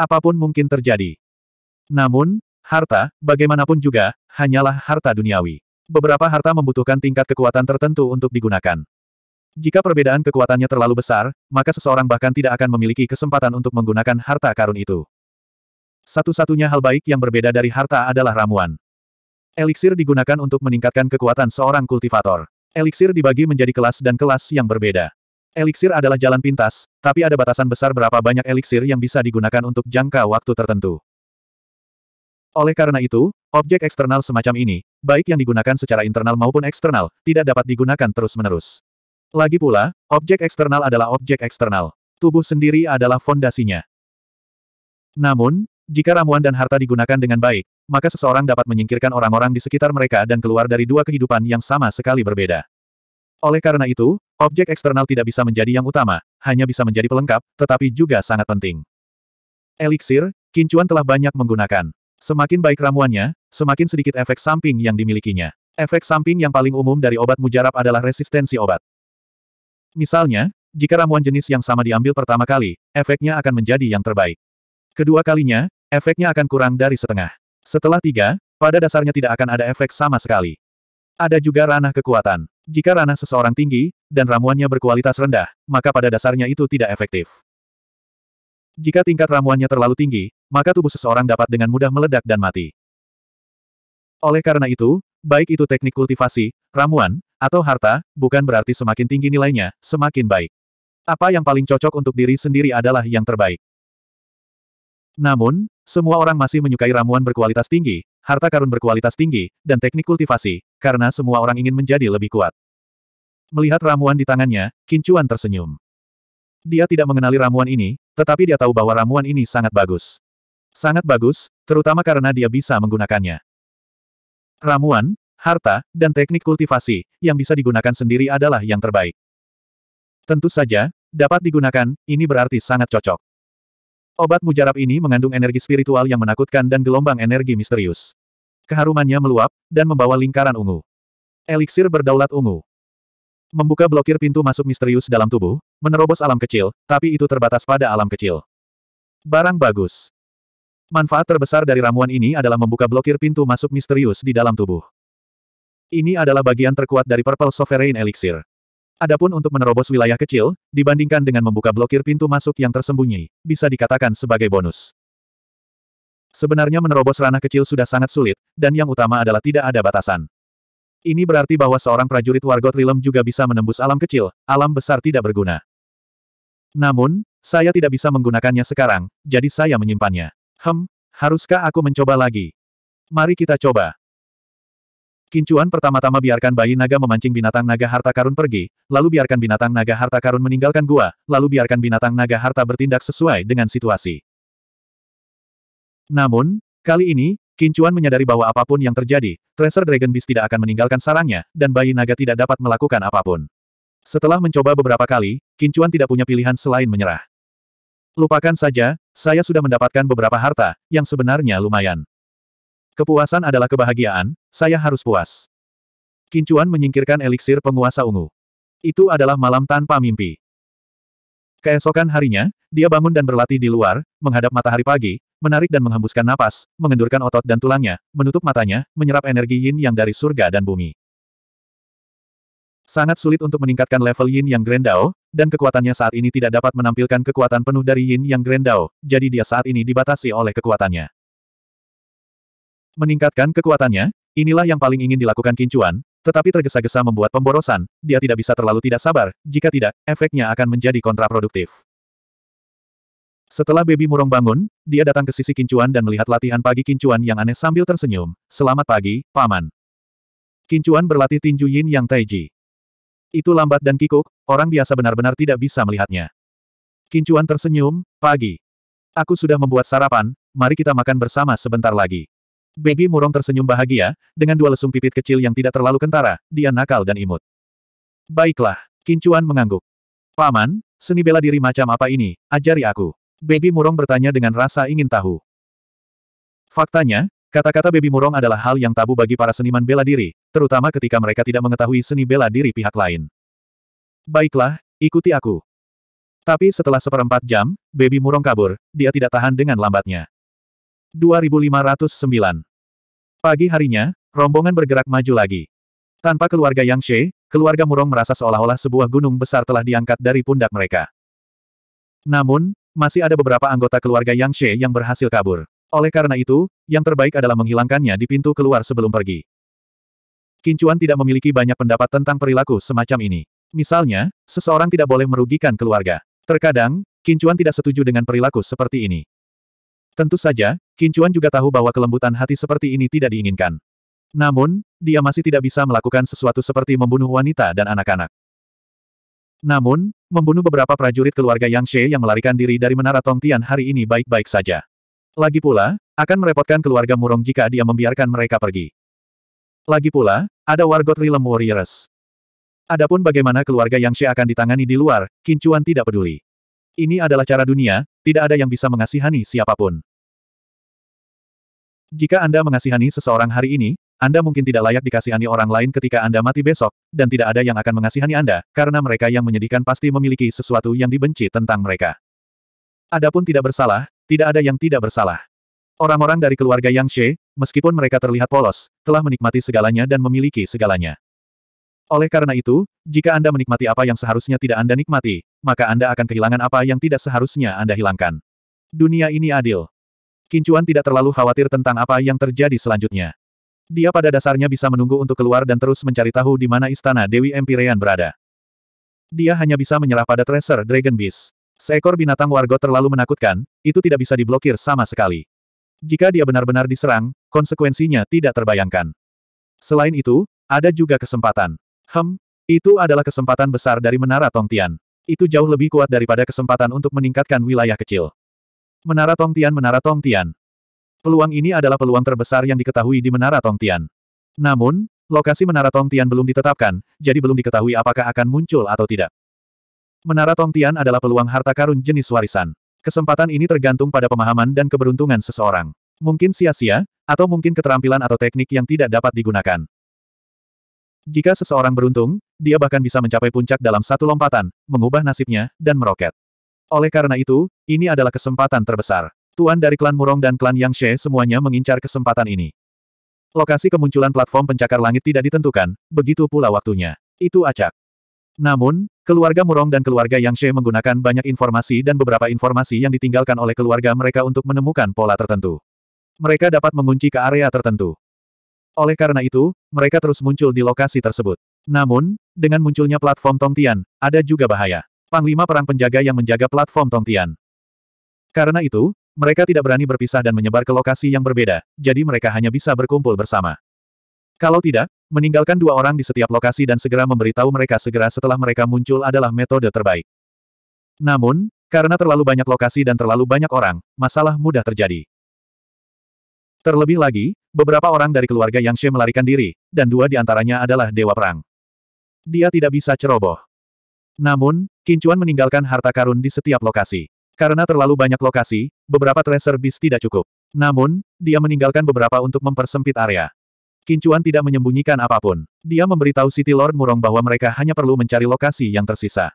Apapun mungkin terjadi. Namun, harta, bagaimanapun juga, hanyalah harta duniawi. Beberapa harta membutuhkan tingkat kekuatan tertentu untuk digunakan. Jika perbedaan kekuatannya terlalu besar, maka seseorang bahkan tidak akan memiliki kesempatan untuk menggunakan harta karun itu. Satu-satunya hal baik yang berbeda dari harta adalah ramuan. Eliksir digunakan untuk meningkatkan kekuatan seorang kultivator. Eliksir dibagi menjadi kelas dan kelas yang berbeda. Eliksir adalah jalan pintas, tapi ada batasan besar berapa banyak eliksir yang bisa digunakan untuk jangka waktu tertentu. Oleh karena itu, objek eksternal semacam ini, baik yang digunakan secara internal maupun eksternal, tidak dapat digunakan terus-menerus. Lagi pula, objek eksternal adalah objek eksternal. Tubuh sendiri adalah fondasinya. Namun, jika ramuan dan harta digunakan dengan baik, maka seseorang dapat menyingkirkan orang-orang di sekitar mereka dan keluar dari dua kehidupan yang sama sekali berbeda. Oleh karena itu, objek eksternal tidak bisa menjadi yang utama, hanya bisa menjadi pelengkap, tetapi juga sangat penting. Eliksir, Kincuan telah banyak menggunakan. Semakin baik ramuannya, semakin sedikit efek samping yang dimilikinya. Efek samping yang paling umum dari obat mujarab adalah resistensi obat. Misalnya, jika ramuan jenis yang sama diambil pertama kali, efeknya akan menjadi yang terbaik. Kedua kalinya, efeknya akan kurang dari setengah. Setelah tiga, pada dasarnya tidak akan ada efek sama sekali. Ada juga ranah kekuatan. Jika ranah seseorang tinggi, dan ramuannya berkualitas rendah, maka pada dasarnya itu tidak efektif. Jika tingkat ramuannya terlalu tinggi, maka tubuh seseorang dapat dengan mudah meledak dan mati. Oleh karena itu, baik itu teknik kultivasi, ramuan, atau harta, bukan berarti semakin tinggi nilainya, semakin baik. Apa yang paling cocok untuk diri sendiri adalah yang terbaik. Namun, semua orang masih menyukai ramuan berkualitas tinggi, harta karun berkualitas tinggi, dan teknik kultivasi, karena semua orang ingin menjadi lebih kuat. Melihat ramuan di tangannya, Kincuan tersenyum. Dia tidak mengenali ramuan ini, tetapi dia tahu bahwa ramuan ini sangat bagus. Sangat bagus, terutama karena dia bisa menggunakannya. Ramuan, harta, dan teknik kultivasi, yang bisa digunakan sendiri adalah yang terbaik. Tentu saja, dapat digunakan, ini berarti sangat cocok. Obat mujarab ini mengandung energi spiritual yang menakutkan dan gelombang energi misterius. Keharumannya meluap, dan membawa lingkaran ungu. Eliksir berdaulat ungu. Membuka blokir pintu masuk misterius dalam tubuh, menerobos alam kecil, tapi itu terbatas pada alam kecil. Barang bagus. Manfaat terbesar dari ramuan ini adalah membuka blokir pintu masuk misterius di dalam tubuh. Ini adalah bagian terkuat dari Purple Sovereign Elixir. Adapun untuk menerobos wilayah kecil, dibandingkan dengan membuka blokir pintu masuk yang tersembunyi, bisa dikatakan sebagai bonus. Sebenarnya menerobos ranah kecil sudah sangat sulit, dan yang utama adalah tidak ada batasan. Ini berarti bahwa seorang prajurit wargot Rilem juga bisa menembus alam kecil, alam besar tidak berguna. Namun, saya tidak bisa menggunakannya sekarang, jadi saya menyimpannya. Hem, haruskah aku mencoba lagi? Mari kita coba. Kincuan pertama-tama biarkan bayi naga memancing binatang naga harta karun pergi, lalu biarkan binatang naga harta karun meninggalkan gua, lalu biarkan binatang naga harta bertindak sesuai dengan situasi. Namun, kali ini, Kincuan menyadari bahwa apapun yang terjadi, Tracer Dragon Beast tidak akan meninggalkan sarangnya, dan bayi naga tidak dapat melakukan apapun. Setelah mencoba beberapa kali, Kincuan tidak punya pilihan selain menyerah. Lupakan saja, saya sudah mendapatkan beberapa harta, yang sebenarnya lumayan. Kepuasan adalah kebahagiaan, saya harus puas. Kincuan menyingkirkan eliksir penguasa ungu. Itu adalah malam tanpa mimpi. Keesokan harinya, dia bangun dan berlatih di luar, menghadap matahari pagi, menarik dan menghembuskan napas, mengendurkan otot dan tulangnya, menutup matanya, menyerap energi yin yang dari surga dan bumi. Sangat sulit untuk meningkatkan level Yin Yang Grand Dao, dan kekuatannya saat ini tidak dapat menampilkan kekuatan penuh dari Yin Yang Grand Dao, jadi dia saat ini dibatasi oleh kekuatannya. Meningkatkan kekuatannya, inilah yang paling ingin dilakukan Kincuan, tetapi tergesa-gesa membuat pemborosan, dia tidak bisa terlalu tidak sabar, jika tidak, efeknya akan menjadi kontraproduktif. Setelah baby murong bangun, dia datang ke sisi Kincuan dan melihat latihan pagi Kincuan yang aneh sambil tersenyum. Selamat pagi, Paman. Kincuan berlatih tinju Yin Yang Taiji. Itu lambat dan kikuk, orang biasa benar-benar tidak bisa melihatnya. Kincuan tersenyum, pagi. Aku sudah membuat sarapan, mari kita makan bersama sebentar lagi. Baby Murong tersenyum bahagia, dengan dua lesung pipit kecil yang tidak terlalu kentara, dia nakal dan imut. Baiklah, Kincuan mengangguk. Paman, seni bela diri macam apa ini, ajari aku. Baby Murong bertanya dengan rasa ingin tahu. Faktanya, Kata-kata baby murong adalah hal yang tabu bagi para seniman bela diri, terutama ketika mereka tidak mengetahui seni bela diri pihak lain. Baiklah, ikuti aku. Tapi setelah seperempat jam, baby murong kabur, dia tidak tahan dengan lambatnya. 2509 Pagi harinya, rombongan bergerak maju lagi. Tanpa keluarga Yang She, keluarga Murong merasa seolah-olah sebuah gunung besar telah diangkat dari pundak mereka. Namun, masih ada beberapa anggota keluarga Yang She yang berhasil kabur. Oleh karena itu, yang terbaik adalah menghilangkannya di pintu keluar sebelum pergi. Kincuan tidak memiliki banyak pendapat tentang perilaku semacam ini. Misalnya, seseorang tidak boleh merugikan keluarga. Terkadang, Kincuan tidak setuju dengan perilaku seperti ini. Tentu saja, Kincuan juga tahu bahwa kelembutan hati seperti ini tidak diinginkan. Namun, dia masih tidak bisa melakukan sesuatu seperti membunuh wanita dan anak-anak. Namun, membunuh beberapa prajurit keluarga Yang She yang melarikan diri dari Menara Tongtian hari ini baik-baik saja. Lagi pula, akan merepotkan keluarga Murong jika dia membiarkan mereka pergi. Lagi pula, ada wargot Realm Warriors. Adapun bagaimana keluarga Yang She akan ditangani di luar, Kincuan tidak peduli. Ini adalah cara dunia, tidak ada yang bisa mengasihani siapapun. Jika Anda mengasihani seseorang hari ini, Anda mungkin tidak layak dikasihani orang lain ketika Anda mati besok, dan tidak ada yang akan mengasihani Anda, karena mereka yang menyedihkan pasti memiliki sesuatu yang dibenci tentang mereka. Adapun tidak bersalah, tidak ada yang tidak bersalah. Orang-orang dari keluarga Yang She, meskipun mereka terlihat polos, telah menikmati segalanya dan memiliki segalanya. Oleh karena itu, jika Anda menikmati apa yang seharusnya tidak Anda nikmati, maka Anda akan kehilangan apa yang tidak seharusnya Anda hilangkan. Dunia ini adil. Kincuan tidak terlalu khawatir tentang apa yang terjadi selanjutnya. Dia pada dasarnya bisa menunggu untuk keluar dan terus mencari tahu di mana istana Dewi Empyrean berada. Dia hanya bisa menyerah pada Tracer Dragon Beast. Seekor binatang wargo terlalu menakutkan, itu tidak bisa diblokir sama sekali. Jika dia benar-benar diserang, konsekuensinya tidak terbayangkan. Selain itu, ada juga kesempatan. Hem, itu adalah kesempatan besar dari Menara Tongtian. Itu jauh lebih kuat daripada kesempatan untuk meningkatkan wilayah kecil. Menara Tongtian Menara Tongtian. Peluang ini adalah peluang terbesar yang diketahui di Menara Tongtian. Namun, lokasi Menara Tongtian belum ditetapkan, jadi belum diketahui apakah akan muncul atau tidak. Menara Tongtian adalah peluang harta karun jenis warisan. Kesempatan ini tergantung pada pemahaman dan keberuntungan seseorang. Mungkin sia-sia, atau mungkin keterampilan atau teknik yang tidak dapat digunakan. Jika seseorang beruntung, dia bahkan bisa mencapai puncak dalam satu lompatan, mengubah nasibnya, dan meroket. Oleh karena itu, ini adalah kesempatan terbesar. Tuan dari klan Murong dan klan Yang She semuanya mengincar kesempatan ini. Lokasi kemunculan platform pencakar langit tidak ditentukan, begitu pula waktunya. Itu acak. Namun, keluarga Murong dan keluarga Yang She menggunakan banyak informasi dan beberapa informasi yang ditinggalkan oleh keluarga mereka untuk menemukan pola tertentu. Mereka dapat mengunci ke area tertentu. Oleh karena itu, mereka terus muncul di lokasi tersebut. Namun, dengan munculnya platform Tongtian, ada juga bahaya. Panglima Perang Penjaga yang menjaga platform Tongtian. Karena itu, mereka tidak berani berpisah dan menyebar ke lokasi yang berbeda, jadi mereka hanya bisa berkumpul bersama. Kalau tidak, meninggalkan dua orang di setiap lokasi dan segera memberitahu mereka segera setelah mereka muncul adalah metode terbaik. Namun, karena terlalu banyak lokasi dan terlalu banyak orang, masalah mudah terjadi. Terlebih lagi, beberapa orang dari keluarga Yang Xie melarikan diri, dan dua di antaranya adalah Dewa Perang. Dia tidak bisa ceroboh. Namun, Kincuan meninggalkan harta karun di setiap lokasi. Karena terlalu banyak lokasi, beberapa tracer bis tidak cukup. Namun, dia meninggalkan beberapa untuk mempersempit area. Kincuan tidak menyembunyikan apapun. Dia memberitahu City Lord Murong bahwa mereka hanya perlu mencari lokasi yang tersisa.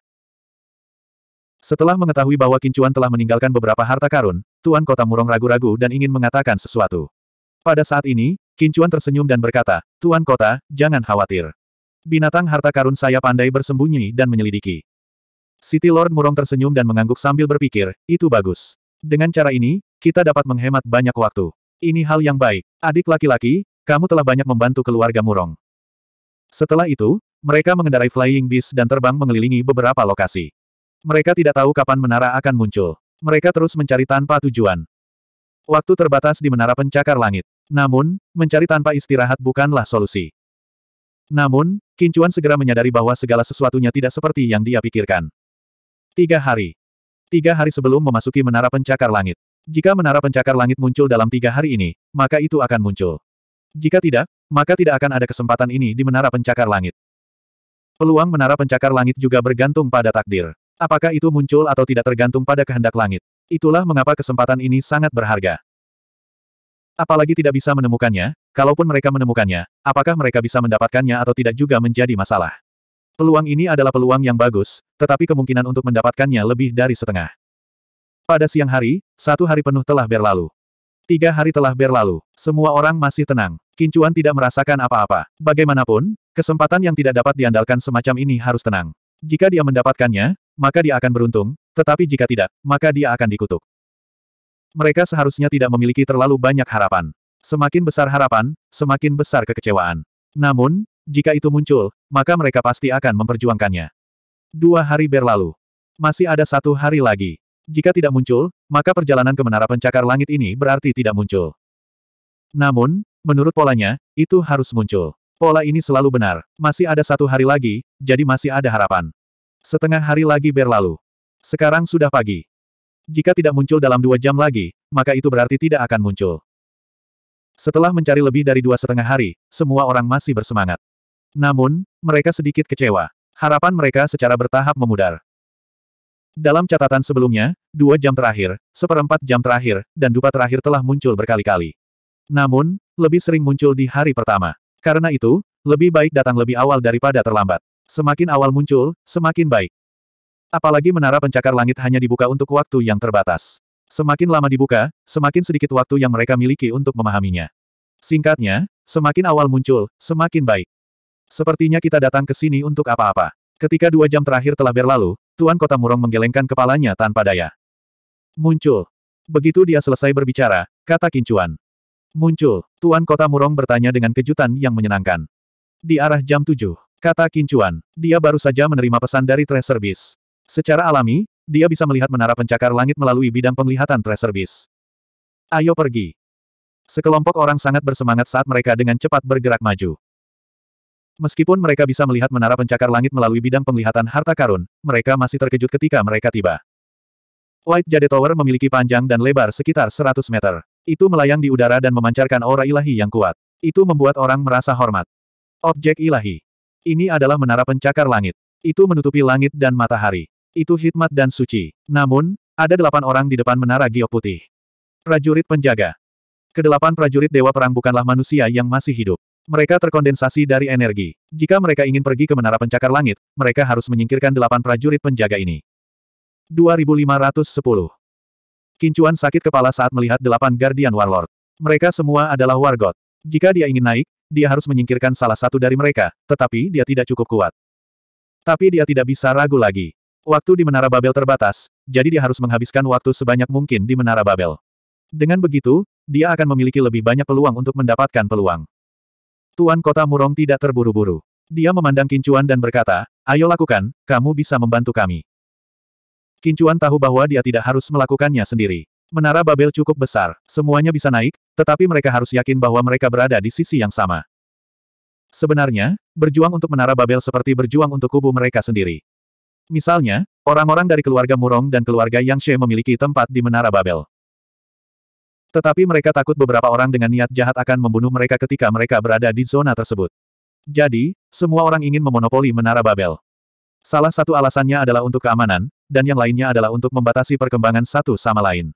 Setelah mengetahui bahwa Kincuan telah meninggalkan beberapa harta karun, Tuan Kota Murong ragu-ragu dan ingin mengatakan sesuatu. Pada saat ini, Kincuan tersenyum dan berkata, Tuan Kota, jangan khawatir. Binatang harta karun saya pandai bersembunyi dan menyelidiki. City Lord Murong tersenyum dan mengangguk sambil berpikir, itu bagus. Dengan cara ini, kita dapat menghemat banyak waktu. Ini hal yang baik. Adik laki-laki, kamu telah banyak membantu keluarga Murong. Setelah itu, mereka mengendarai Flying Beast dan terbang mengelilingi beberapa lokasi. Mereka tidak tahu kapan menara akan muncul. Mereka terus mencari tanpa tujuan. Waktu terbatas di menara pencakar langit. Namun, mencari tanpa istirahat bukanlah solusi. Namun, Kincuan segera menyadari bahwa segala sesuatunya tidak seperti yang dia pikirkan. Tiga hari. Tiga hari sebelum memasuki menara pencakar langit. Jika menara pencakar langit muncul dalam tiga hari ini, maka itu akan muncul. Jika tidak, maka tidak akan ada kesempatan ini di Menara Pencakar Langit. Peluang Menara Pencakar Langit juga bergantung pada takdir. Apakah itu muncul atau tidak tergantung pada kehendak langit. Itulah mengapa kesempatan ini sangat berharga. Apalagi tidak bisa menemukannya, kalaupun mereka menemukannya, apakah mereka bisa mendapatkannya atau tidak juga menjadi masalah. Peluang ini adalah peluang yang bagus, tetapi kemungkinan untuk mendapatkannya lebih dari setengah. Pada siang hari, satu hari penuh telah berlalu. Tiga hari telah berlalu, semua orang masih tenang. Kincuan tidak merasakan apa-apa. Bagaimanapun, kesempatan yang tidak dapat diandalkan semacam ini harus tenang. Jika dia mendapatkannya, maka dia akan beruntung, tetapi jika tidak, maka dia akan dikutuk. Mereka seharusnya tidak memiliki terlalu banyak harapan. Semakin besar harapan, semakin besar kekecewaan. Namun, jika itu muncul, maka mereka pasti akan memperjuangkannya. Dua hari berlalu. Masih ada satu hari lagi. Jika tidak muncul, maka perjalanan ke menara pencakar langit ini berarti tidak muncul. Namun, menurut polanya, itu harus muncul. Pola ini selalu benar. Masih ada satu hari lagi, jadi masih ada harapan. Setengah hari lagi berlalu. Sekarang sudah pagi. Jika tidak muncul dalam dua jam lagi, maka itu berarti tidak akan muncul. Setelah mencari lebih dari dua setengah hari, semua orang masih bersemangat. Namun, mereka sedikit kecewa. Harapan mereka secara bertahap memudar. Dalam catatan sebelumnya, dua jam terakhir, seperempat jam terakhir, dan dupa terakhir telah muncul berkali-kali. Namun, lebih sering muncul di hari pertama. Karena itu, lebih baik datang lebih awal daripada terlambat. Semakin awal muncul, semakin baik. Apalagi menara pencakar langit hanya dibuka untuk waktu yang terbatas. Semakin lama dibuka, semakin sedikit waktu yang mereka miliki untuk memahaminya. Singkatnya, semakin awal muncul, semakin baik. Sepertinya kita datang ke sini untuk apa-apa. Ketika dua jam terakhir telah berlalu, Tuan Kota Murong menggelengkan kepalanya tanpa daya. Muncul. Begitu dia selesai berbicara, kata Kincuan. Muncul, Tuan Kota Murong bertanya dengan kejutan yang menyenangkan. Di arah jam 7, kata Kincuan, dia baru saja menerima pesan dari Tracer Beast. Secara alami, dia bisa melihat menara pencakar langit melalui bidang penglihatan Tracer Beast. Ayo pergi. Sekelompok orang sangat bersemangat saat mereka dengan cepat bergerak maju. Meskipun mereka bisa melihat menara pencakar langit melalui bidang penglihatan harta karun, mereka masih terkejut ketika mereka tiba. White Jade Tower memiliki panjang dan lebar sekitar 100 meter. Itu melayang di udara dan memancarkan aura ilahi yang kuat. Itu membuat orang merasa hormat. Objek ilahi. Ini adalah menara pencakar langit. Itu menutupi langit dan matahari. Itu hikmat dan suci. Namun, ada delapan orang di depan menara giok putih. Prajurit penjaga. Kedelapan prajurit dewa perang bukanlah manusia yang masih hidup. Mereka terkondensasi dari energi. Jika mereka ingin pergi ke Menara Pencakar Langit, mereka harus menyingkirkan delapan prajurit penjaga ini. 2510 Kincuan sakit kepala saat melihat delapan Guardian Warlord. Mereka semua adalah Wargot. Jika dia ingin naik, dia harus menyingkirkan salah satu dari mereka, tetapi dia tidak cukup kuat. Tapi dia tidak bisa ragu lagi. Waktu di Menara Babel terbatas, jadi dia harus menghabiskan waktu sebanyak mungkin di Menara Babel. Dengan begitu, dia akan memiliki lebih banyak peluang untuk mendapatkan peluang. Tuan Kota Murong tidak terburu-buru. Dia memandang Kincuan dan berkata, ayo lakukan, kamu bisa membantu kami. Kincuan tahu bahwa dia tidak harus melakukannya sendiri. Menara Babel cukup besar, semuanya bisa naik, tetapi mereka harus yakin bahwa mereka berada di sisi yang sama. Sebenarnya, berjuang untuk Menara Babel seperti berjuang untuk kubu mereka sendiri. Misalnya, orang-orang dari keluarga Murong dan keluarga Yang She memiliki tempat di Menara Babel. Tetapi mereka takut beberapa orang dengan niat jahat akan membunuh mereka ketika mereka berada di zona tersebut. Jadi, semua orang ingin memonopoli Menara Babel. Salah satu alasannya adalah untuk keamanan, dan yang lainnya adalah untuk membatasi perkembangan satu sama lain.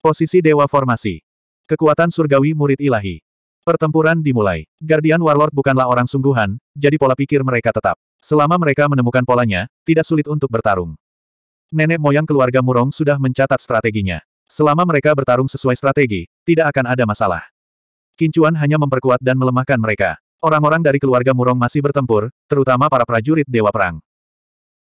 Posisi Dewa Formasi Kekuatan Surgawi Murid Ilahi Pertempuran dimulai. Guardian Warlord bukanlah orang sungguhan, jadi pola pikir mereka tetap. Selama mereka menemukan polanya, tidak sulit untuk bertarung. Nenek moyang keluarga Murong sudah mencatat strateginya. Selama mereka bertarung sesuai strategi, tidak akan ada masalah. Kincuan hanya memperkuat dan melemahkan mereka. Orang-orang dari keluarga Murong masih bertempur, terutama para prajurit Dewa Perang.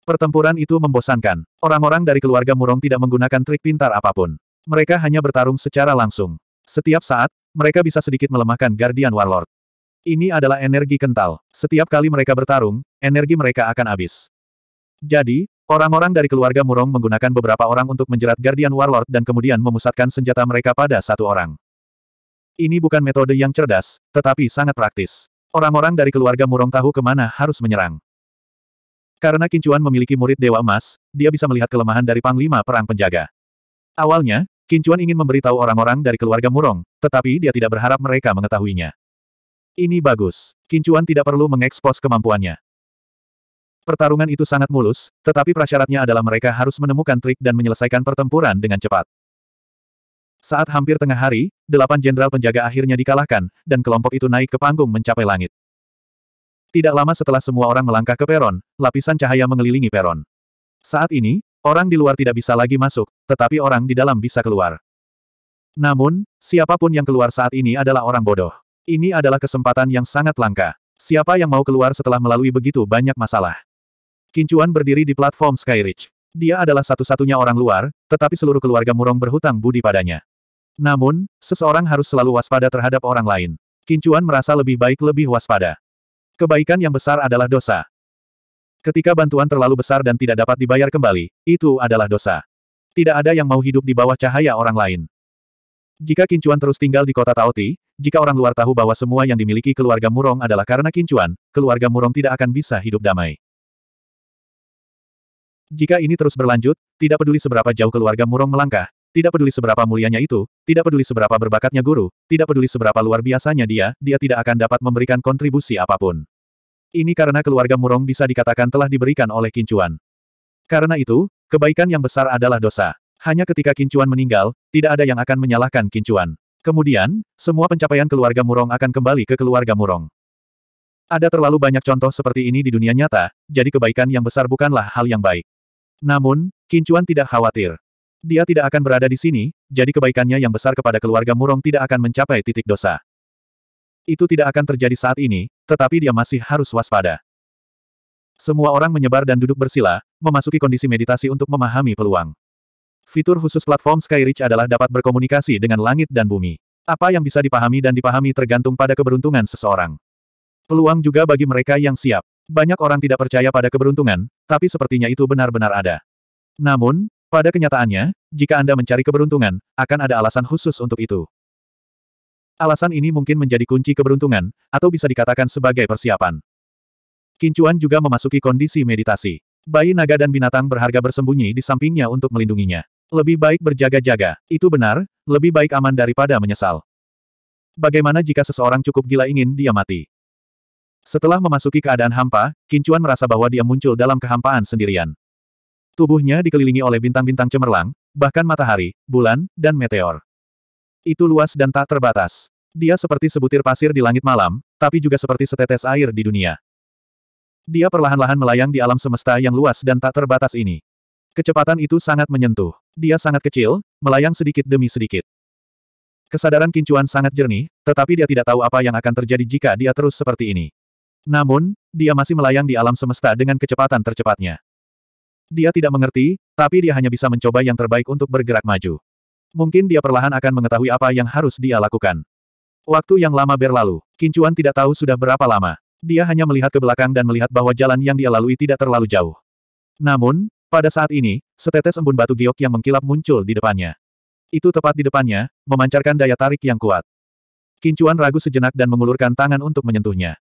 Pertempuran itu membosankan. Orang-orang dari keluarga Murong tidak menggunakan trik pintar apapun. Mereka hanya bertarung secara langsung. Setiap saat, mereka bisa sedikit melemahkan Guardian Warlord. Ini adalah energi kental. Setiap kali mereka bertarung, energi mereka akan habis. Jadi, Orang-orang dari keluarga Murong menggunakan beberapa orang untuk menjerat Guardian Warlord dan kemudian memusatkan senjata mereka pada satu orang. Ini bukan metode yang cerdas, tetapi sangat praktis. Orang-orang dari keluarga Murong tahu kemana harus menyerang. Karena Kincuan memiliki murid Dewa Emas, dia bisa melihat kelemahan dari Panglima Perang Penjaga. Awalnya, Kincuan ingin memberitahu orang-orang dari keluarga Murong, tetapi dia tidak berharap mereka mengetahuinya. Ini bagus. Kincuan tidak perlu mengekspos kemampuannya. Pertarungan itu sangat mulus, tetapi prasyaratnya adalah mereka harus menemukan trik dan menyelesaikan pertempuran dengan cepat. Saat hampir tengah hari, delapan jenderal penjaga akhirnya dikalahkan, dan kelompok itu naik ke panggung mencapai langit. Tidak lama setelah semua orang melangkah ke peron, lapisan cahaya mengelilingi peron. Saat ini, orang di luar tidak bisa lagi masuk, tetapi orang di dalam bisa keluar. Namun, siapapun yang keluar saat ini adalah orang bodoh. Ini adalah kesempatan yang sangat langka. Siapa yang mau keluar setelah melalui begitu banyak masalah? Kincuan berdiri di platform Skyridge. Dia adalah satu-satunya orang luar, tetapi seluruh keluarga Murong berhutang budi padanya. Namun, seseorang harus selalu waspada terhadap orang lain. Kincuan merasa lebih baik lebih waspada. Kebaikan yang besar adalah dosa. Ketika bantuan terlalu besar dan tidak dapat dibayar kembali, itu adalah dosa. Tidak ada yang mau hidup di bawah cahaya orang lain. Jika Kincuan terus tinggal di kota Taoti, jika orang luar tahu bahwa semua yang dimiliki keluarga Murong adalah karena Kincuan, keluarga Murong tidak akan bisa hidup damai. Jika ini terus berlanjut, tidak peduli seberapa jauh keluarga Murong melangkah, tidak peduli seberapa mulianya itu, tidak peduli seberapa berbakatnya guru, tidak peduli seberapa luar biasanya dia, dia tidak akan dapat memberikan kontribusi apapun. Ini karena keluarga Murong bisa dikatakan telah diberikan oleh Kincuan. Karena itu, kebaikan yang besar adalah dosa. Hanya ketika Kincuan meninggal, tidak ada yang akan menyalahkan Kincuan. Kemudian, semua pencapaian keluarga Murong akan kembali ke keluarga Murong. Ada terlalu banyak contoh seperti ini di dunia nyata, jadi kebaikan yang besar bukanlah hal yang baik. Namun, Kincuan tidak khawatir. Dia tidak akan berada di sini, jadi kebaikannya yang besar kepada keluarga Murong tidak akan mencapai titik dosa. Itu tidak akan terjadi saat ini, tetapi dia masih harus waspada. Semua orang menyebar dan duduk bersila, memasuki kondisi meditasi untuk memahami peluang. Fitur khusus platform Skyridge adalah dapat berkomunikasi dengan langit dan bumi. Apa yang bisa dipahami dan dipahami tergantung pada keberuntungan seseorang. Peluang juga bagi mereka yang siap. Banyak orang tidak percaya pada keberuntungan, tapi sepertinya itu benar-benar ada. Namun, pada kenyataannya, jika Anda mencari keberuntungan, akan ada alasan khusus untuk itu. Alasan ini mungkin menjadi kunci keberuntungan, atau bisa dikatakan sebagai persiapan. Kincuan juga memasuki kondisi meditasi. Bayi naga dan binatang berharga bersembunyi di sampingnya untuk melindunginya. Lebih baik berjaga-jaga, itu benar, lebih baik aman daripada menyesal. Bagaimana jika seseorang cukup gila ingin dia mati? Setelah memasuki keadaan hampa, Kincuan merasa bahwa dia muncul dalam kehampaan sendirian. Tubuhnya dikelilingi oleh bintang-bintang cemerlang, bahkan matahari, bulan, dan meteor. Itu luas dan tak terbatas. Dia seperti sebutir pasir di langit malam, tapi juga seperti setetes air di dunia. Dia perlahan-lahan melayang di alam semesta yang luas dan tak terbatas ini. Kecepatan itu sangat menyentuh. Dia sangat kecil, melayang sedikit demi sedikit. Kesadaran Kincuan sangat jernih, tetapi dia tidak tahu apa yang akan terjadi jika dia terus seperti ini. Namun, dia masih melayang di alam semesta dengan kecepatan tercepatnya. Dia tidak mengerti, tapi dia hanya bisa mencoba yang terbaik untuk bergerak maju. Mungkin dia perlahan akan mengetahui apa yang harus dia lakukan. Waktu yang lama berlalu, Kincuan tidak tahu sudah berapa lama. Dia hanya melihat ke belakang dan melihat bahwa jalan yang dia lalui tidak terlalu jauh. Namun, pada saat ini, setetes embun batu giok yang mengkilap muncul di depannya. Itu tepat di depannya, memancarkan daya tarik yang kuat. Kincuan ragu sejenak dan mengulurkan tangan untuk menyentuhnya.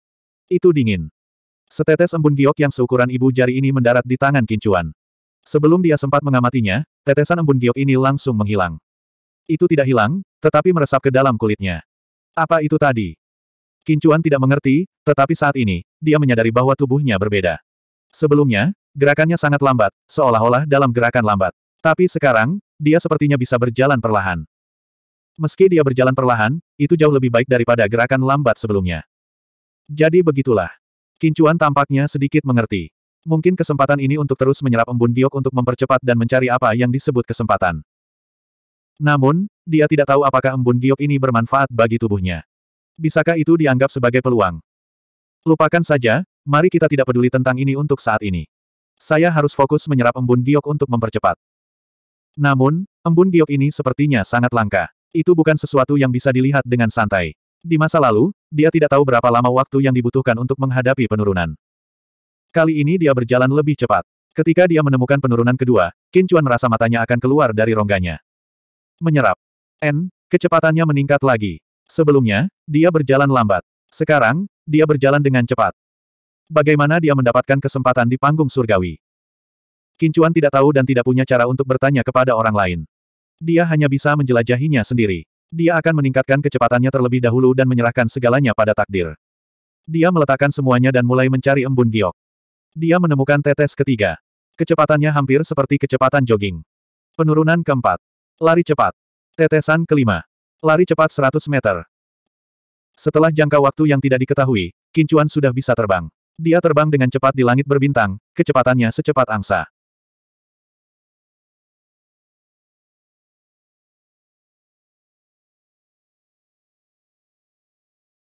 Itu dingin. Setetes embun giok yang seukuran ibu jari ini mendarat di tangan Kincuan. Sebelum dia sempat mengamatinya, tetesan embun giok ini langsung menghilang. Itu tidak hilang, tetapi meresap ke dalam kulitnya. Apa itu tadi? Kincuan tidak mengerti, tetapi saat ini, dia menyadari bahwa tubuhnya berbeda. Sebelumnya, gerakannya sangat lambat, seolah-olah dalam gerakan lambat. Tapi sekarang, dia sepertinya bisa berjalan perlahan. Meski dia berjalan perlahan, itu jauh lebih baik daripada gerakan lambat sebelumnya. Jadi begitulah. Kincuan tampaknya sedikit mengerti. Mungkin kesempatan ini untuk terus menyerap embun giok untuk mempercepat dan mencari apa yang disebut kesempatan. Namun, dia tidak tahu apakah embun giok ini bermanfaat bagi tubuhnya. Bisakah itu dianggap sebagai peluang? Lupakan saja, mari kita tidak peduli tentang ini untuk saat ini. Saya harus fokus menyerap embun giok untuk mempercepat. Namun, embun giok ini sepertinya sangat langka. Itu bukan sesuatu yang bisa dilihat dengan santai. Di masa lalu, dia tidak tahu berapa lama waktu yang dibutuhkan untuk menghadapi penurunan. Kali ini dia berjalan lebih cepat. Ketika dia menemukan penurunan kedua, Qin Chuan merasa matanya akan keluar dari rongganya. Menyerap. N, kecepatannya meningkat lagi. Sebelumnya, dia berjalan lambat. Sekarang, dia berjalan dengan cepat. Bagaimana dia mendapatkan kesempatan di panggung surgawi? Qin Chuan tidak tahu dan tidak punya cara untuk bertanya kepada orang lain. Dia hanya bisa menjelajahinya sendiri. Dia akan meningkatkan kecepatannya terlebih dahulu dan menyerahkan segalanya pada takdir. Dia meletakkan semuanya dan mulai mencari embun giok. Dia menemukan tetes ketiga. Kecepatannya hampir seperti kecepatan jogging. Penurunan keempat. Lari cepat. Tetesan kelima. Lari cepat 100 meter. Setelah jangka waktu yang tidak diketahui, Kincuan sudah bisa terbang. Dia terbang dengan cepat di langit berbintang, kecepatannya secepat angsa.